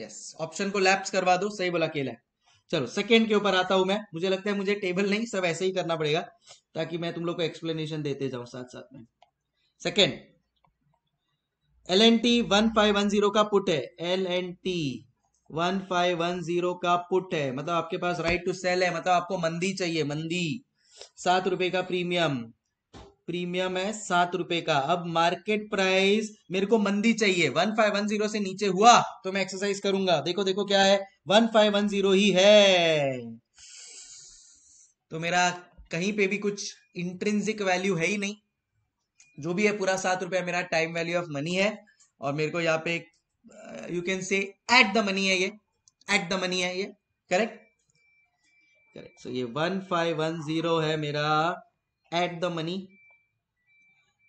yes option को लैप्स करवा दो सही बोला केला चलो सेकेंड के ऊपर आता हूं मैं मुझे लगता है मुझे टेबल नहीं सब ऐसे ही करना पड़ेगा ताकि मैं तुम लोग को एक्सप्लेनेशन देते जाऊं साथ साथ में second L N T one five one zero का पुट है L N T one five one zero का पुट है मतलब आपके पास राइट टू सेल है मतलब आपको मंदी चाहिए मंदी सात रुपए का प्रीमियम प्रीमियम है सात रुपए का अब मार्केट प्राइस मेरे को मंदी चाहिए वन फाइव वन जीरो से नीचे हुआ तो मैं एक्सरसाइज करूंगा देखो देखो क्या है वन फाइव वन जीरो ही है तो मेरा कहीं पे भी कुछ इंट्रेंसिक वैल्यू है ही नहीं जो भी है पूरा सात रुपया मेरा टाइम वैल्यू ऑफ मनी है और मेरे को यहाँ पे you can say at the money है ये एट द मनी है ये करेक्ट करेक्ट सो ये वन फाइव वन जीरो है मेरा एट द मनी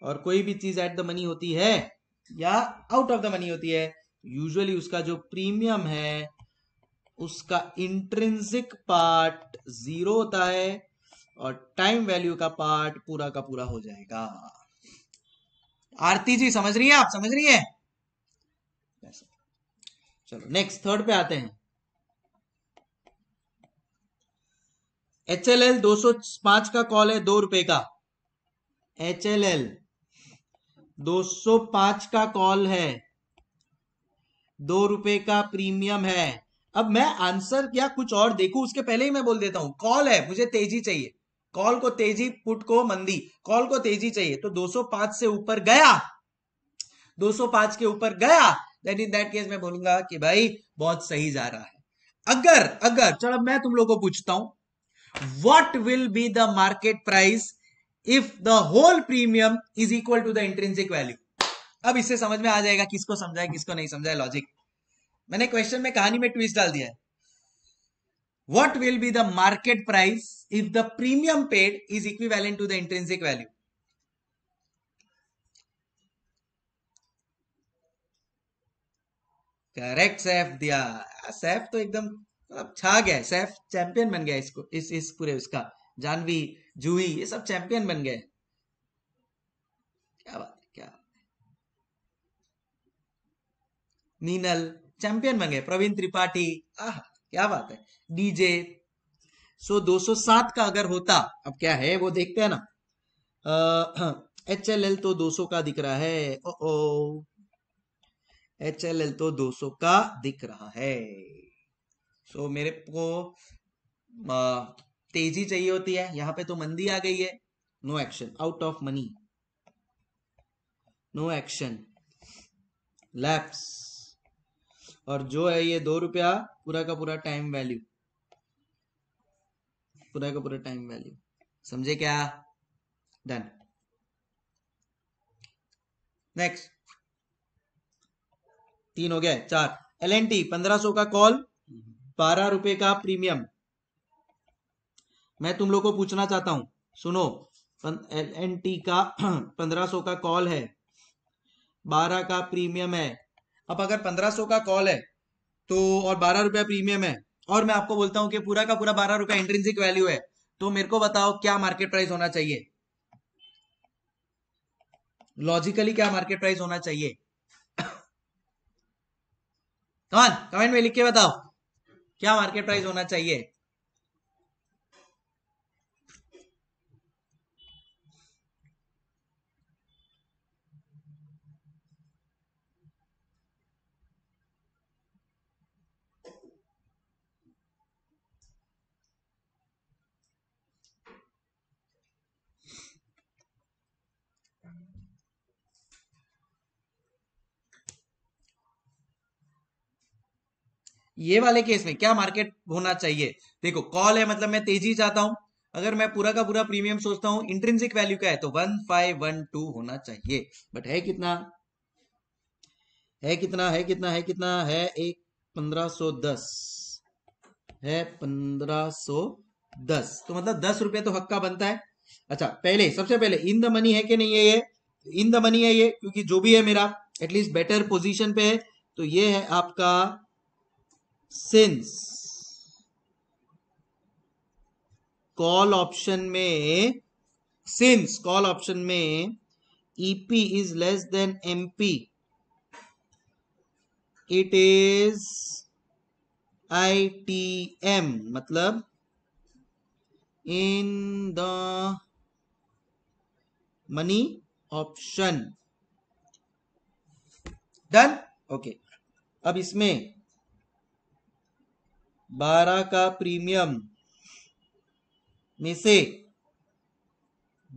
और कोई भी चीज एट द मनी होती है या आउट ऑफ द मनी होती है यूजुअली उसका जो प्रीमियम है उसका इंट्रेंसिक पार्ट जीरो होता है और टाइम वैल्यू का पार्ट पूरा का पूरा हो जाएगा आरती जी समझ रही है आप समझ रही है चलो नेक्स्ट थर्ड पे आते हैं एच एल एल दो सौ पांच का कॉल है दो रुपए का एच एल एल दो सौ पांच का कॉल है दो रुपए का प्रीमियम है अब मैं आंसर क्या कुछ और देखू उसके पहले ही मैं बोल देता हूं कॉल है मुझे तेजी चाहिए कॉल को तेजी पुट को मंदी कॉल को तेजी चाहिए तो 205 से ऊपर गया 205 के ऊपर गया देन इन दैट केस मैं बोलूंगा कि भाई बहुत सही जा रहा है अगर अगर चलो मैं तुम लोगों को पूछता हूं what will be the market price if the whole premium is equal to the intrinsic value अब इससे समझ में आ जाएगा किसको समझाए किसको नहीं समझाए लॉजिक मैंने क्वेश्चन में कहानी में ट्विस्ट डाल दिया है what will be the market price if the premium paid is equivalent to the intrinsic value? Correct Saif दिया सैफ तो एकदम मतलब छा गया सैफ चैंपियन बन गया इसको इस इस पूरे उसका जानवी जूही ये सब चैंपियन बन गए क्या बात है क्या नीनल चैंपियन बन गए प्रवीण त्रिपाठी आह क्या बात है डीजे सो 207 का अगर होता अब क्या है वो देखते हैं ना एच एल एल तो 200 का दिख रहा है O O H L L तो 200 का दिख रहा है सो so, मेरे को तेजी चाहिए होती है यहां पे तो मंदी आ गई है no action out of money no action lapse और जो है ये दो रुपया पूरा का पूरा टाइम वैल्यू पूरा का पूरा टाइम वैल्यू समझे क्या डन नेक्स्ट तीन हो गया चार एल एन टी पंद्रह सौ का कॉल बारह रुपए का प्रीमियम मैं तुम लोग को पूछना चाहता हूं सुनो एल एन टी का <clears throat> पंद्रह सौ का कॉल है बारह का प्रीमियम है अब अगर पंद्रह सौ का कॉल है तो और बारह रुपया प्रीमियम है और मैं आपको बोलता हूं कि पूरा का पूरा बारह रुपया इंट्रेंसिक वैल्यू है तो मेरे को बताओ क्या मार्केट प्राइस होना चाहिए लॉजिकली क्या मार्केट प्राइस होना चाहिए कौन <coughs> कमेंट में लिख के बताओ क्या मार्केट प्राइस होना चाहिए ये वाले केस में क्या मार्केट होना चाहिए देखो कॉल है मतलब मैं तेजी चाहता हूं अगर मैं पूरा का पूरा प्रीमियम सोचता हूं इंट्रेंसिक वैल्यू का है तो वन फाइव वन टू होना चाहिए बट है कितना है कितना है कितना है कितना है एक पंद्रह सो दस है पंद्रह सो दस तो मतलब दस रुपए तो हक्का बनता है अच्छा पहले सबसे पहले इन द मनी है कि नहीं है ये इन द मनी है ये क्योंकि जो भी है मेरा एटलीस्ट बेटर पोजिशन पे है तो ये है आपका सिंस कॉल ऑप्शन में सिंस कॉल ऑप्शन में EP is less than MP it is I T M मतलब in the money option done okay अब इसमें बारह का प्रीमियम में से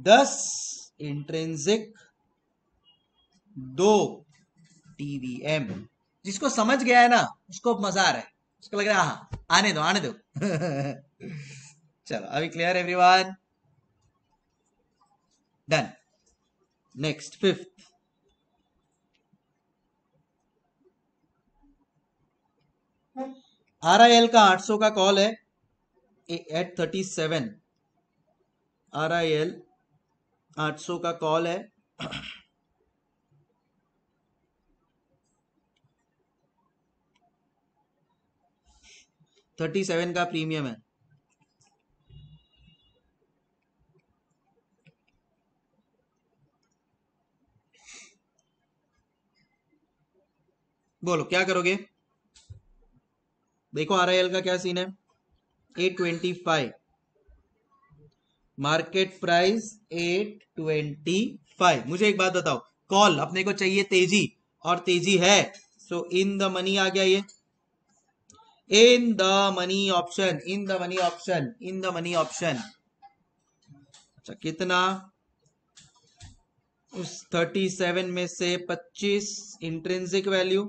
दस इंट्रेंसिक दो टीवीएम जिसको समझ गया है ना उसको मजा आ रहा है उसको लग रहा है आने दो आने दो <laughs> चलो अभी clear everyone done next fifth R I L का 800 का कॉल है at thirty seven R I L आठ सौ का कॉल है थर्टी सेवन का प्रीमियम है बोलो क्या करोगे देखो आर आई एल का क्या सीन है at twenty five market price at twenty five मुझे एक बात बताओ कॉल अपने को चाहिए तेजी और तेजी है सो इन द मनी आ गया ये in the money option in the money option in the money option अच्छा कितना उस 37 में से 25 इंट्रेंसिक वैल्यू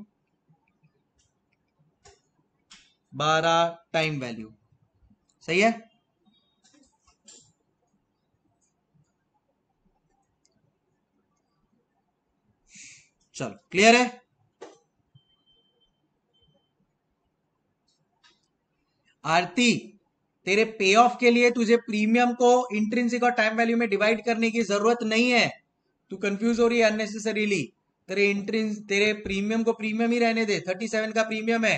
बारह टाइम वैल्यू सही है चलो क्लियर है आरती तेरे पे ऑफ के लिए तुझे प्रीमियम को इंट्रेंसिक और टाइम वैल्यू में डिवाइड करने की जरूरत नहीं है तू कंफ्यूज हो रही है अननेसेसरीली तेरे इंट्रेंस तेरे प्रीमियम को प्रीमियम ही रहने दे थर्टी सेवन का प्रीमियम है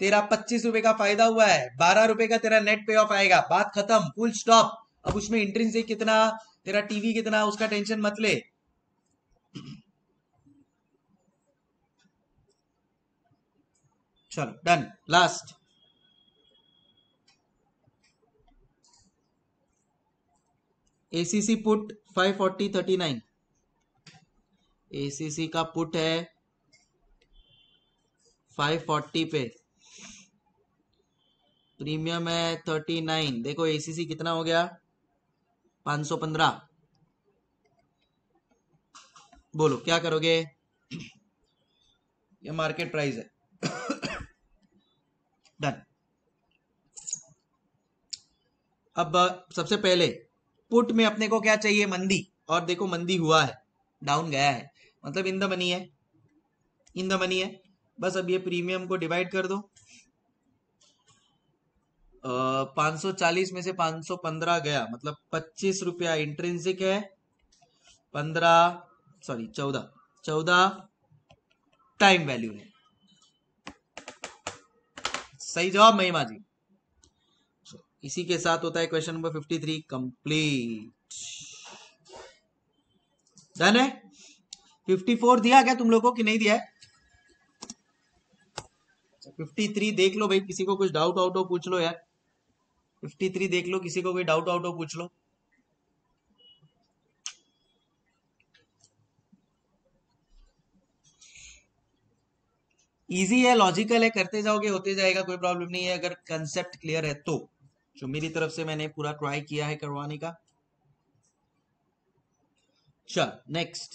तेरा पच्चीस रुपए का फायदा हुआ है बारह रुपए का तेरा नेट पे ऑफ आएगा बात खत्म फुल स्टॉप अब उसमें इंट्रेंस कितना तेरा टीवी कितना उसका टेंशन मत ले चलो done last ACC put nine ACC का पुट है 540 पे प्रीमियम है थर्टी नाइन देखो एसीसी कितना हो गया पांच सौ पंद्रह बोलो क्या करोगे ये मार्केट प्राइस है डन अब सबसे पहले पुट में अपने को क्या चाहिए मंदी और देखो मंदी हुआ है डाउन गया है मतलब इन द मनी है इन द मनी है बस अब ये प्रीमियम को डिवाइड कर दो 540 में से 515 गया मतलब पच्चीस रुपया इंट्रेंसिक है पंद्रह सॉरी चौदह चौदह टाइम वैल्यू है सही जवाब महिमा जी इसी के साथ होता है क्वेश्चन नंबर 53 कंप्लीट डन है 54 दिया क्या तुम लोगों को कि नहीं दिया है 53 देख लो भाई किसी को कुछ डाउट आउट हो तो पूछ लो यार फिफ्टी थ्री देख लो किसी को कोई डाउट आउट हो पूछ लो इजी है लॉजिकल है करते जाओगे होते जाएगा कोई प्रॉब्लम नहीं है अगर कंसेप्ट क्लियर है तो जो मेरी तरफ से मैंने पूरा ट्राई किया है करवाने का चल नेक्स्ट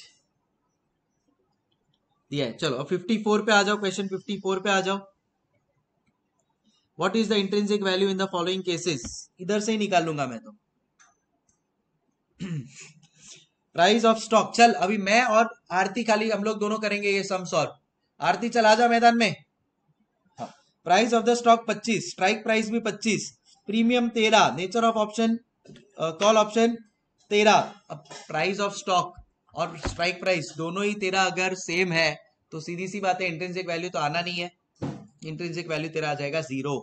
दिया है चलो अब 54 पे आ जाओ क्वेश्चन 54 पे आ जाओ what is the intrinsic value in the following cases इधर से ही निकाल लूंगा मैं तो प्राइस ऑफ स्टॉक चल अभी मैं और आरती खाली हम लोग दोनों करेंगे ये सम सॉल्व आरती चल आ जा मैदान में price of the stock 25 strike price भी 25 premium 13 nature of option call option 13 अब प्राइस ऑफ स्टॉक और स्ट्राइक प्राइस दोनों ही 13 अगर सेम है तो सीधी सी बात है इंटेंसिक वैल्यू तो आना नहीं है इंट्रेंसिक वैल्यू तेरा आ जाएगा जीरो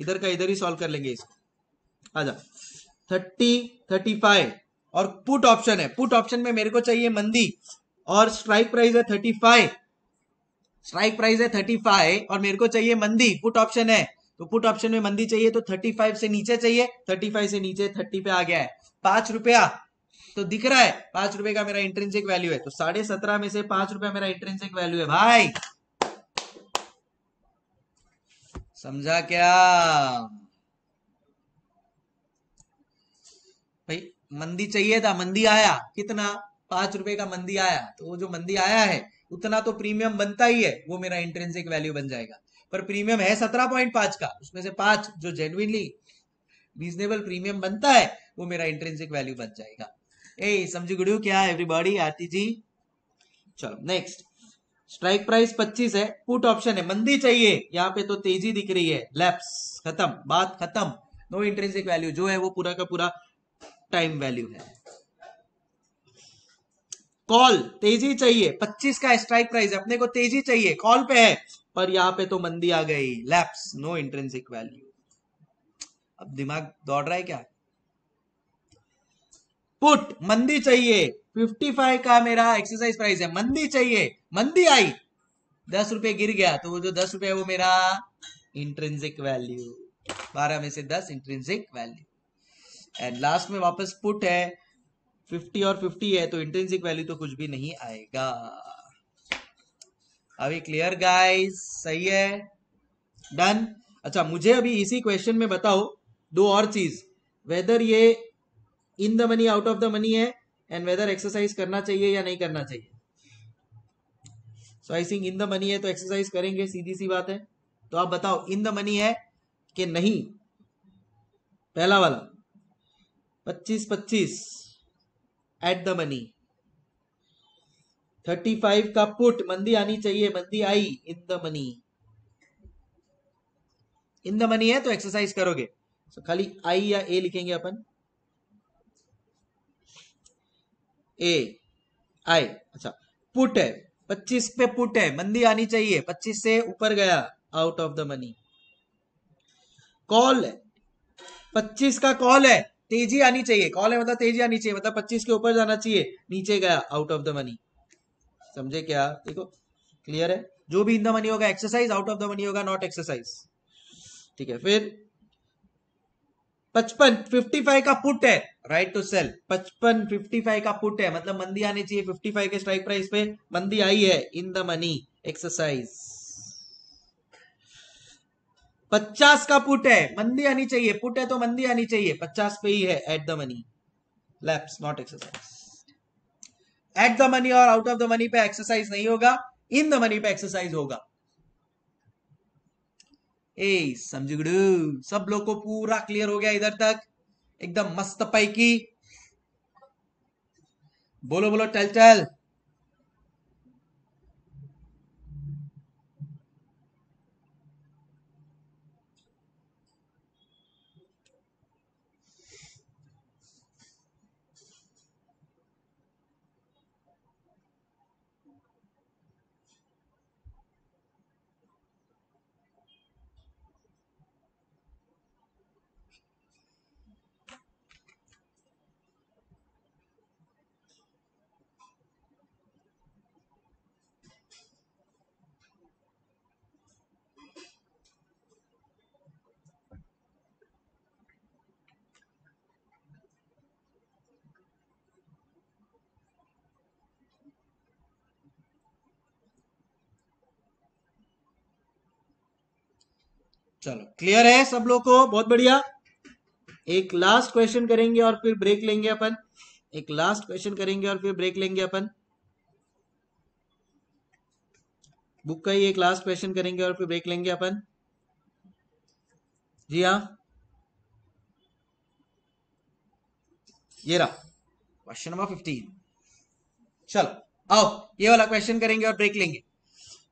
इधर का इधर ही सॉल्व कर लेंगे इसको आ जा थर्टी थर्टी फाइव और पुट ऑप्शन है पुट ऑप्शन में मेरे को चाहिए मंदी और स्ट्राइक प्राइस है थर्टी फाइव स्ट्राइक प्राइस है थर्टी फाइव और मेरे को चाहिए मंदी पुट ऑप्शन है तो पुट ऑप्शन में मंदी चाहिए तो थर्टी फाइव से नीचे चाहिए थर्टी फाइव से नीचे थर्टी पे आ गया है पांच रुपया तो दिख रहा है पांच रुपए का मेरा इंट्रेंसिक वैल्यू है तो साढ़े सत्रह में से पांच रुपया मेरा इंट्रेंसिक वैल्यू है भाई समझा क्या भाई मंदी चाहिए था मंदी आया कितना पांच रुपए का मंदी आया तो वो जो मंदी आया है उतना तो प्रीमियम बनता ही है वो मेरा इंट्रेंसिक वैल्यू बन जाएगा पर प्रीमियम है सत्रह पॉइंट पांच का उसमें से पांच जो जेन्युनली रीजनेबल प्रीमियम बनता है वो मेरा इंट्रेंसिक वैल्यू बन जाएगा ए समझ गुड़ियो क्या एवरीबॉडी आरती जी चलो नेक्स्ट स्ट्राइक प्राइस 25 है पुट ऑप्शन है मंदी चाहिए यहाँ पे तो तेजी दिख रही है लैप्स खत्म बात खत्म नो इंट्रेंसिक वैल्यू जो है वो पूरा का पूरा टाइम वैल्यू है कॉल तेजी चाहिए 25 का स्ट्राइक प्राइस अपने को तेजी चाहिए कॉल पे है पर यहाँ पे तो मंदी आ गई लैप्स नो इंट्रेंसिक वैल्यू अब दिमाग दौड़ रहा है क्या पुट मंदी चाहिए 55 का मेरा एक्सरसाइज प्राइस है मंदी चाहिए मंदी आई दस रुपये गिर गया तो वो जो दस रुपये वो मेरा इंट्रेंसिक वैल्यू बारह में से दस इंट्रेंसिक वैल्यू एंड लास्ट में वापस पुट है फिफ्टी और फिफ्टी है तो इंट्रेंसिक वैल्यू तो कुछ भी नहीं आएगा अभी क्लियर गाइस सही है डन अच्छा मुझे अभी इसी क्वेश्चन में बताओ दो और चीज वेदर ये in the money out of the money है एंड वेदर एक्सरसाइज करना चाहिए या नहीं करना चाहिए so I think in the money है तो एक्सरसाइज करेंगे सीधी सी बात है तो आप बताओ इन द मनी है कि नहीं पहला वाला पच्चीस पच्चीस at the money thirty five का पुट मंदी आनी चाहिए मंदी आई in the money in the money है तो एक्सरसाइज करोगे सो so, खाली आई या ए लिखेंगे अपन ए आई अच्छा पुट है पच्चीस पे पुट है मंदी आनी चाहिए पच्चीस से ऊपर गया out of the money call है पच्चीस का कॉल है तेजी आनी चाहिए कॉल है मतलब तेजी आनी चाहिए मतलब पच्चीस के ऊपर जाना चाहिए नीचे गया आउट ऑफ द मनी समझे क्या देखो क्लियर है जो भी इन द मनी होगा exercise out of the money होगा नॉट एक्सरसाइज ठीक है फिर पचपन फिफ्टी फाइव का पुट है राइट टू सेल पचपन फिफ्टी फाइव का पुट है मतलब मंदी आनी चाहिए फिफ्टी फाइव के स्ट्राइक प्राइस पे मंदी आई है इन द मनी एक्सरसाइज पचास का पुट है मंदी आनी चाहिए पुट है तो मंदी आनी चाहिए पचास पे ही है at the money lapse not exercise at the money और आउट ऑफ द मनी पे एक्सरसाइज नहीं होगा इन द मनी पे एक्सरसाइज होगा ए समझ सब लोग को पूरा क्लियर हो गया इधर तक एकदम मस्त पैकी बोलो बोलो टल टल चलो क्लियर है सब लोग को बहुत बढ़िया एक लास्ट क्वेश्चन करेंगे और फिर ब्रेक लेंगे अपन एक लास्ट क्वेश्चन करेंगे और फिर ब्रेक लेंगे अपन बुक का ही एक लास्ट क्वेश्चन करेंगे और फिर ब्रेक लेंगे अपन जी हाँ ये रहा क्वेश्चन नंबर फिफ्टीन चलो आओ ये वाला क्वेश्चन करेंगे और ब्रेक लेंगे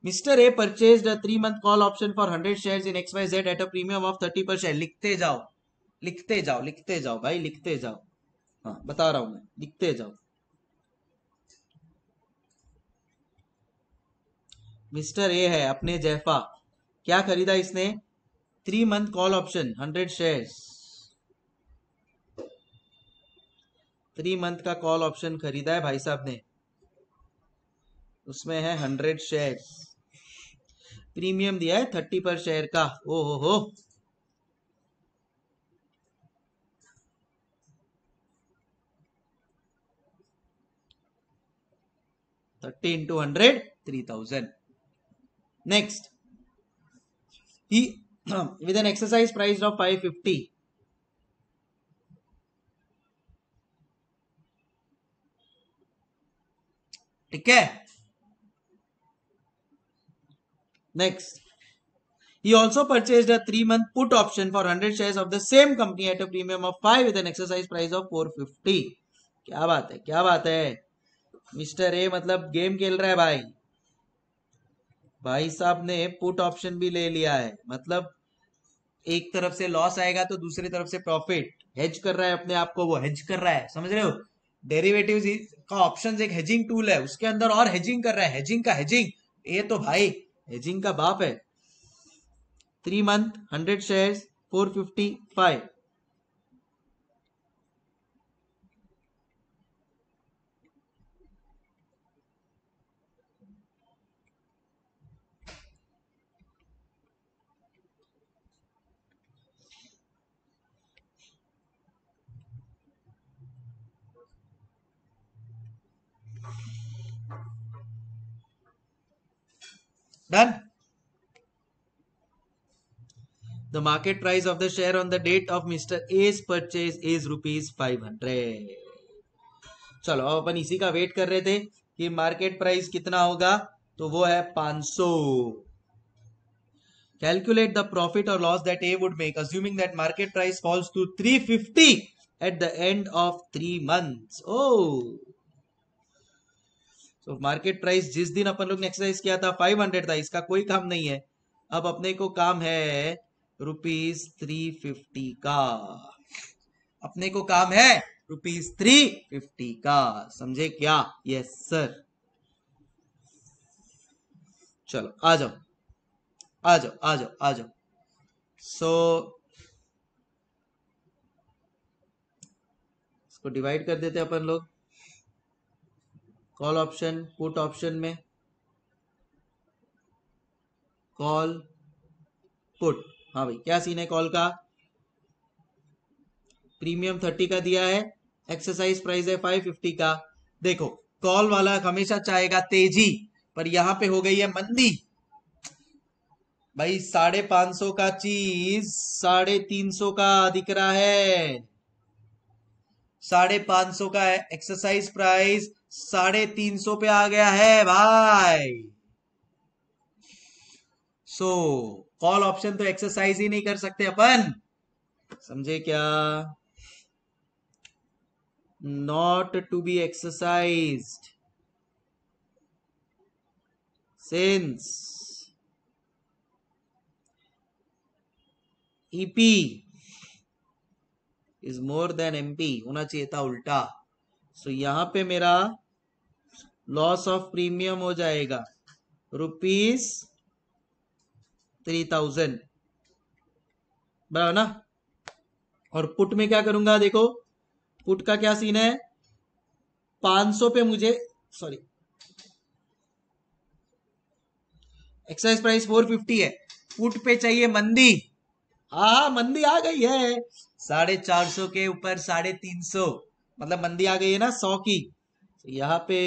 mister A purchase three month call option for hundred share in X Y Z at a premium of thirty per share लिखते जाओ लिखते जाओ लिखते जाओ भाई लिखते जाओ हाँ बता रहा हूं मैं लिखते जाओ मिस्टर ए है अपने जैफा क्या खरीदा इसने three month call option hundred shares three month का कॉल ऑप्शन खरीदा है भाई साहब ने उसमें है हंड्रेड शेयर्स प्रीमियम दिया है थर्टी पर शेयर का ओ हो हो thirty into hundred three thousand next ही an exercise price of five fifty ठीक है Next, he also purchased a three month put option for 100 shares of the same company at a premium of 5 with an exercise price of 450. क्या बात है क्या बात है mister A मतलब game खेल रहा है भाई भाई साहब ने पुट ऑप्शन भी ले लिया है मतलब एक तरफ से लॉस आएगा तो दूसरी तरफ से प्रॉफिट हेज कर रहा है अपने आप को वो हेज कर रहा है समझ रहे हो डेरिवेटिव का ऑप्शन एक हेजिंग टूल है उसके अंदर और हेजिंग कर रहा है हेजिंग का हेजिंग ये तो भाई हेजिंग का बाप है three month hundred shares four fifty five Done. The market price of the share on the date of Mr. A's purchase is rupees 500. चलो अब अपन इसी का वेट कर रहे थे कि मार्केट प्राइस कितना होगा तो वो है 500. Calculate the profit or loss that A would make assuming that market price falls to 350 at the end of three months. Oh. So market price जिस दिन अपन लोग ने एक्सरसाइज किया था 500 था इसका कोई काम नहीं है अब अपने को काम है रुपीज थ्री फिफ्टी का अपने को काम है रुपीज थ्री फिफ्टी का समझे क्या यस सर चलो आ जाओ आ जाओ आ जाओ आ जाओ सो इसको डिवाइड कर देते अपन लोग कॉल ऑप्शन पुट ऑप्शन में कॉल पुट हाँ भाई क्या सीन है कॉल का प्रीमियम थर्टी का दिया है एक्सरसाइज प्राइस है फाइव फिफ्टी का देखो कॉल वाला हमेशा चाहेगा तेजी पर यहां पे हो गई है मंदी भाई साढ़े पांच सौ का चीज साढ़े तीन सौ का दिख रहा है साढ़े पांच सौ का एक्सरसाइज प्राइस साढ़े तीन सौ पे आ गया है भाई सो कॉल ऑप्शन तो एक्सरसाइज ही नहीं कर सकते अपन समझे क्या not to be exercise since EP is more than MP होना चाहिए था उल्टा सो so, यहां पे मेरा लॉस ऑफ प्रीमियम हो जाएगा रुपीस थ्री थाउजेंड बराबर ना और पुट में क्या करूंगा देखो पुट का क्या सीन है पांच सौ पे मुझे sorry exercise price four fifty है पुट पे चाहिए मंदी हा मंदी आ गई है साढ़े चार सौ के ऊपर साढ़े तीन सौ मतलब मंदी आ गई है ना सौ की तो यहाँ पे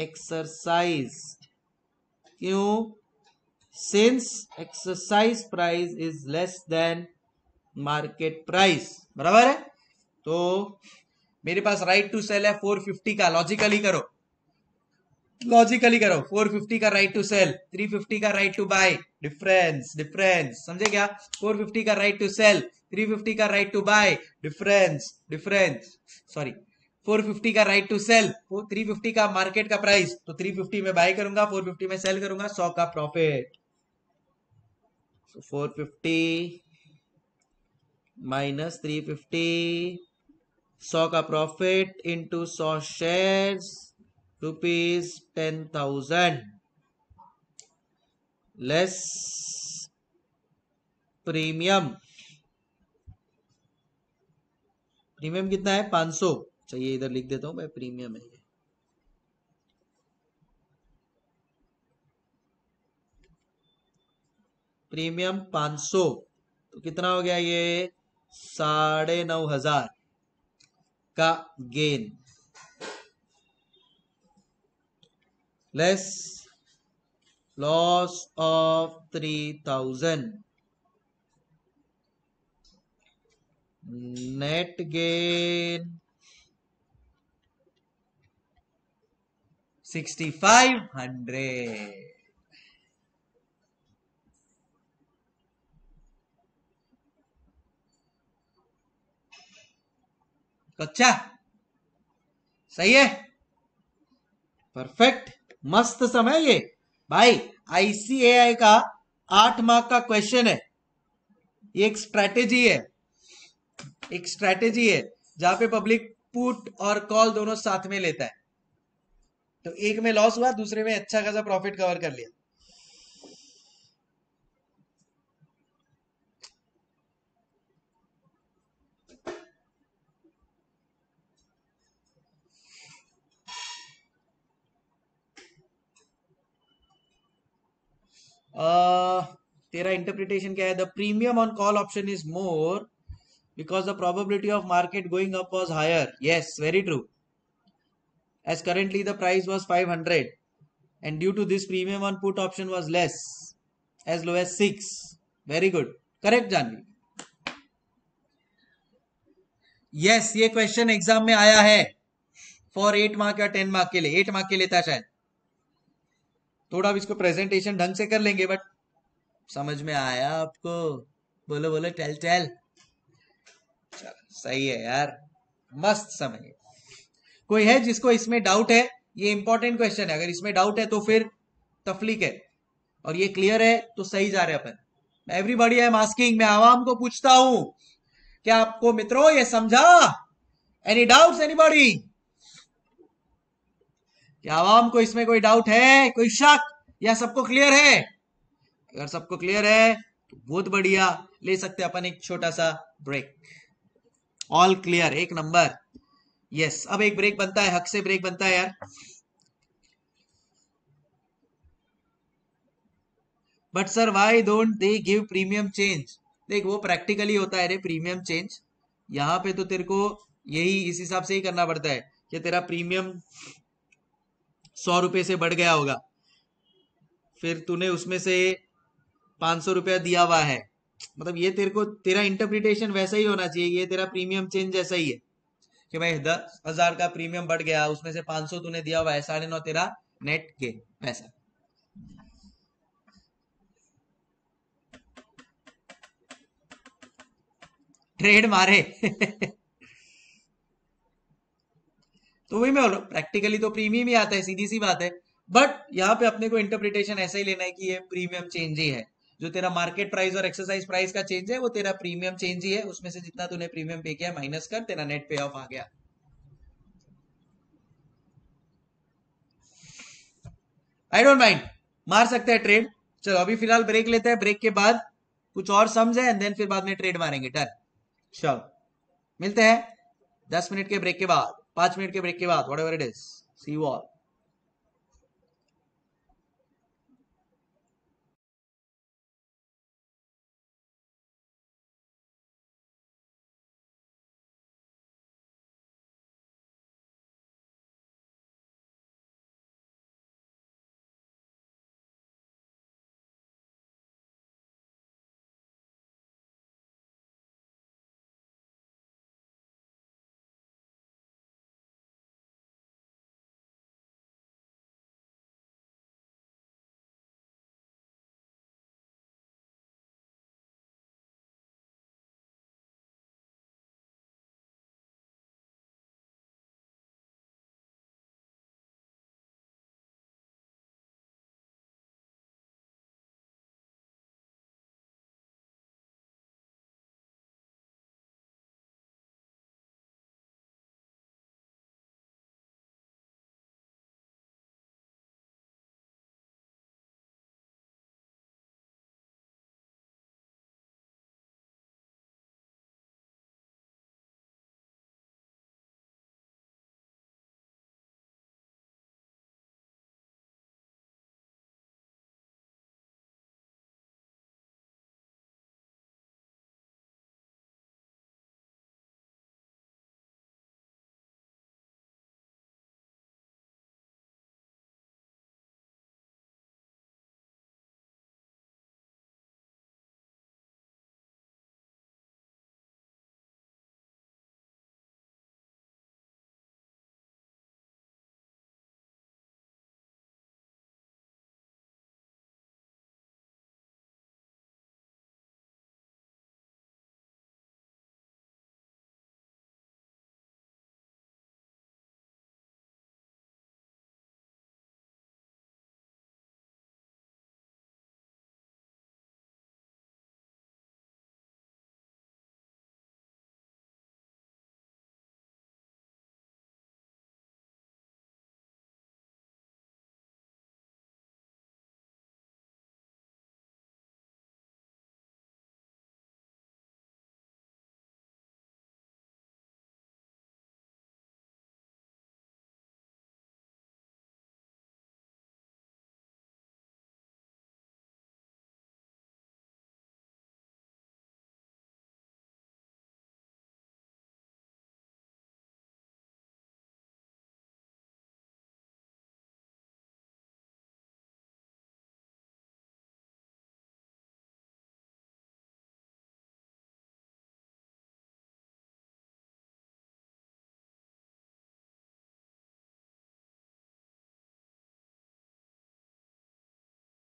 एक्सरसाइज क्यों since exercise price is less than market price बराबर है तो मेरे पास राइट टू सेल है 450 का लॉजिकली करो लॉजिकली करो 450 का राइट टू सेल 350 का right to buy difference difference समझे क्या 450 का राइट टू सेल 350 का right to buy difference difference sorry 450 का राइट टू सेल 350 का मार्केट का प्राइस तो 350 में बाय करूंगा 450 में सेल करूंगा 100 का profit four fifty minus three fifty सौ का प्रॉफिट इनटू सौ shares rupees ten thousand less premium premium कितना है पांच सौ चाहिए इधर लिख देता हूँ मैं प्रीमियम है ये प्रीमियम 500 तो कितना हो गया ये साढ़े नौ हजार का gain less loss of three thousand net gain sixty five hundred कच्चा सही है परफेक्ट मस्त समय ये भाई आईसीएआई का आठ मार्क का क्वेश्चन है ये एक स्ट्रैटेजी है एक स्ट्रैटेजी है जहां पे पब्लिक पुट और कॉल दोनों साथ में लेता है तो एक में लॉस हुआ दूसरे में अच्छा खासा प्रॉफिट कवर कर लिया Uh, तेरा इंटरप्रिटेशन क्या है the premium on call option is more because the probability of market going up was higher yes very true as currently the price was 500 and due to this premium on put option was less as low as 6 very good correct Janvi yes yes, ये question exam में आया है for eight mark या ten mark के लिए eight mark के लिए था शायद थोड़ा अब इसको प्रेजेंटेशन ढंग से कर लेंगे बट समझ में आया आपको बोलो बोलो टेल टेल सही है यार मस्त समय है कोई है जिसको इसमें डाउट है ये इंपॉर्टेंट क्वेश्चन है अगर इसमें डाउट है तो फिर तफलीक है और ये क्लियर है तो सही जा रहे अपन एवरीबडी आई एम आस्किंग मैं आवाम को पूछता हूं क्या आपको मित्रों ये समझा एनी डाउट एनी बॉडी क्या आवाम को इसमें कोई डाउट है कोई शक या सबको क्लियर है अगर सबको क्लियर है तो बहुत बढ़िया ले सकते अपन एक छोटा सा ब्रेक ऑल क्लियर एक नंबर यस अब एक ब्रेक बनता है हक से ब्रेक बनता है यार but sir why don't they give premium change देख वो प्रैक्टिकली होता है रे प्रीमियम चेंज यहाँ पे तो तेरे को यही इस हिसाब से ही करना पड़ता है कि तेरा प्रीमियम सौ रुपये से बढ़ गया होगा फिर तूने उसमें से पांच सौ रुपया दिया हुआ है मतलब ये तेरे को तेरा इंटरप्रिटेशन वैसा ही होना चाहिए ये तेरा प्रीमियम चेंज जैसा ही है कि भाई दस हजार का प्रीमियम बढ़ गया उसमें से पांच सौ तूने दिया हुआ है साढ़े नौ तेरा नेट के पैसा ट्रेड मारे <laughs> तो वही मैं बोल रहा प्रैक्टिकली तो प्रीमियम ही आता है सीधी सी बात है बट यहां पे अपने को इंटरप्रिटेशन ऐसा ही लेना है कि ये प्रीमियम चेंज ही है जो तेरा मार्केट प्राइस और एक्सरसाइज प्राइस का चेंज है वो तेरा प्रीमियम चेंज ही है उसमें से जितना तूने प्रीमियम पे किया माइनस कर तेरा नेट पे ऑफ आ गया आई डोंट माइंड मार सकते हैं ट्रेड चलो अभी फिलहाल ब्रेक लेते हैं ब्रेक के बाद कुछ और समझे एंड देन फिर बाद में ट्रेड मारेंगे डन चलो मिलते हैं दस मिनट के ब्रेक के बाद पांच मिनट के ब्रेक के बाद whatever it is sea wall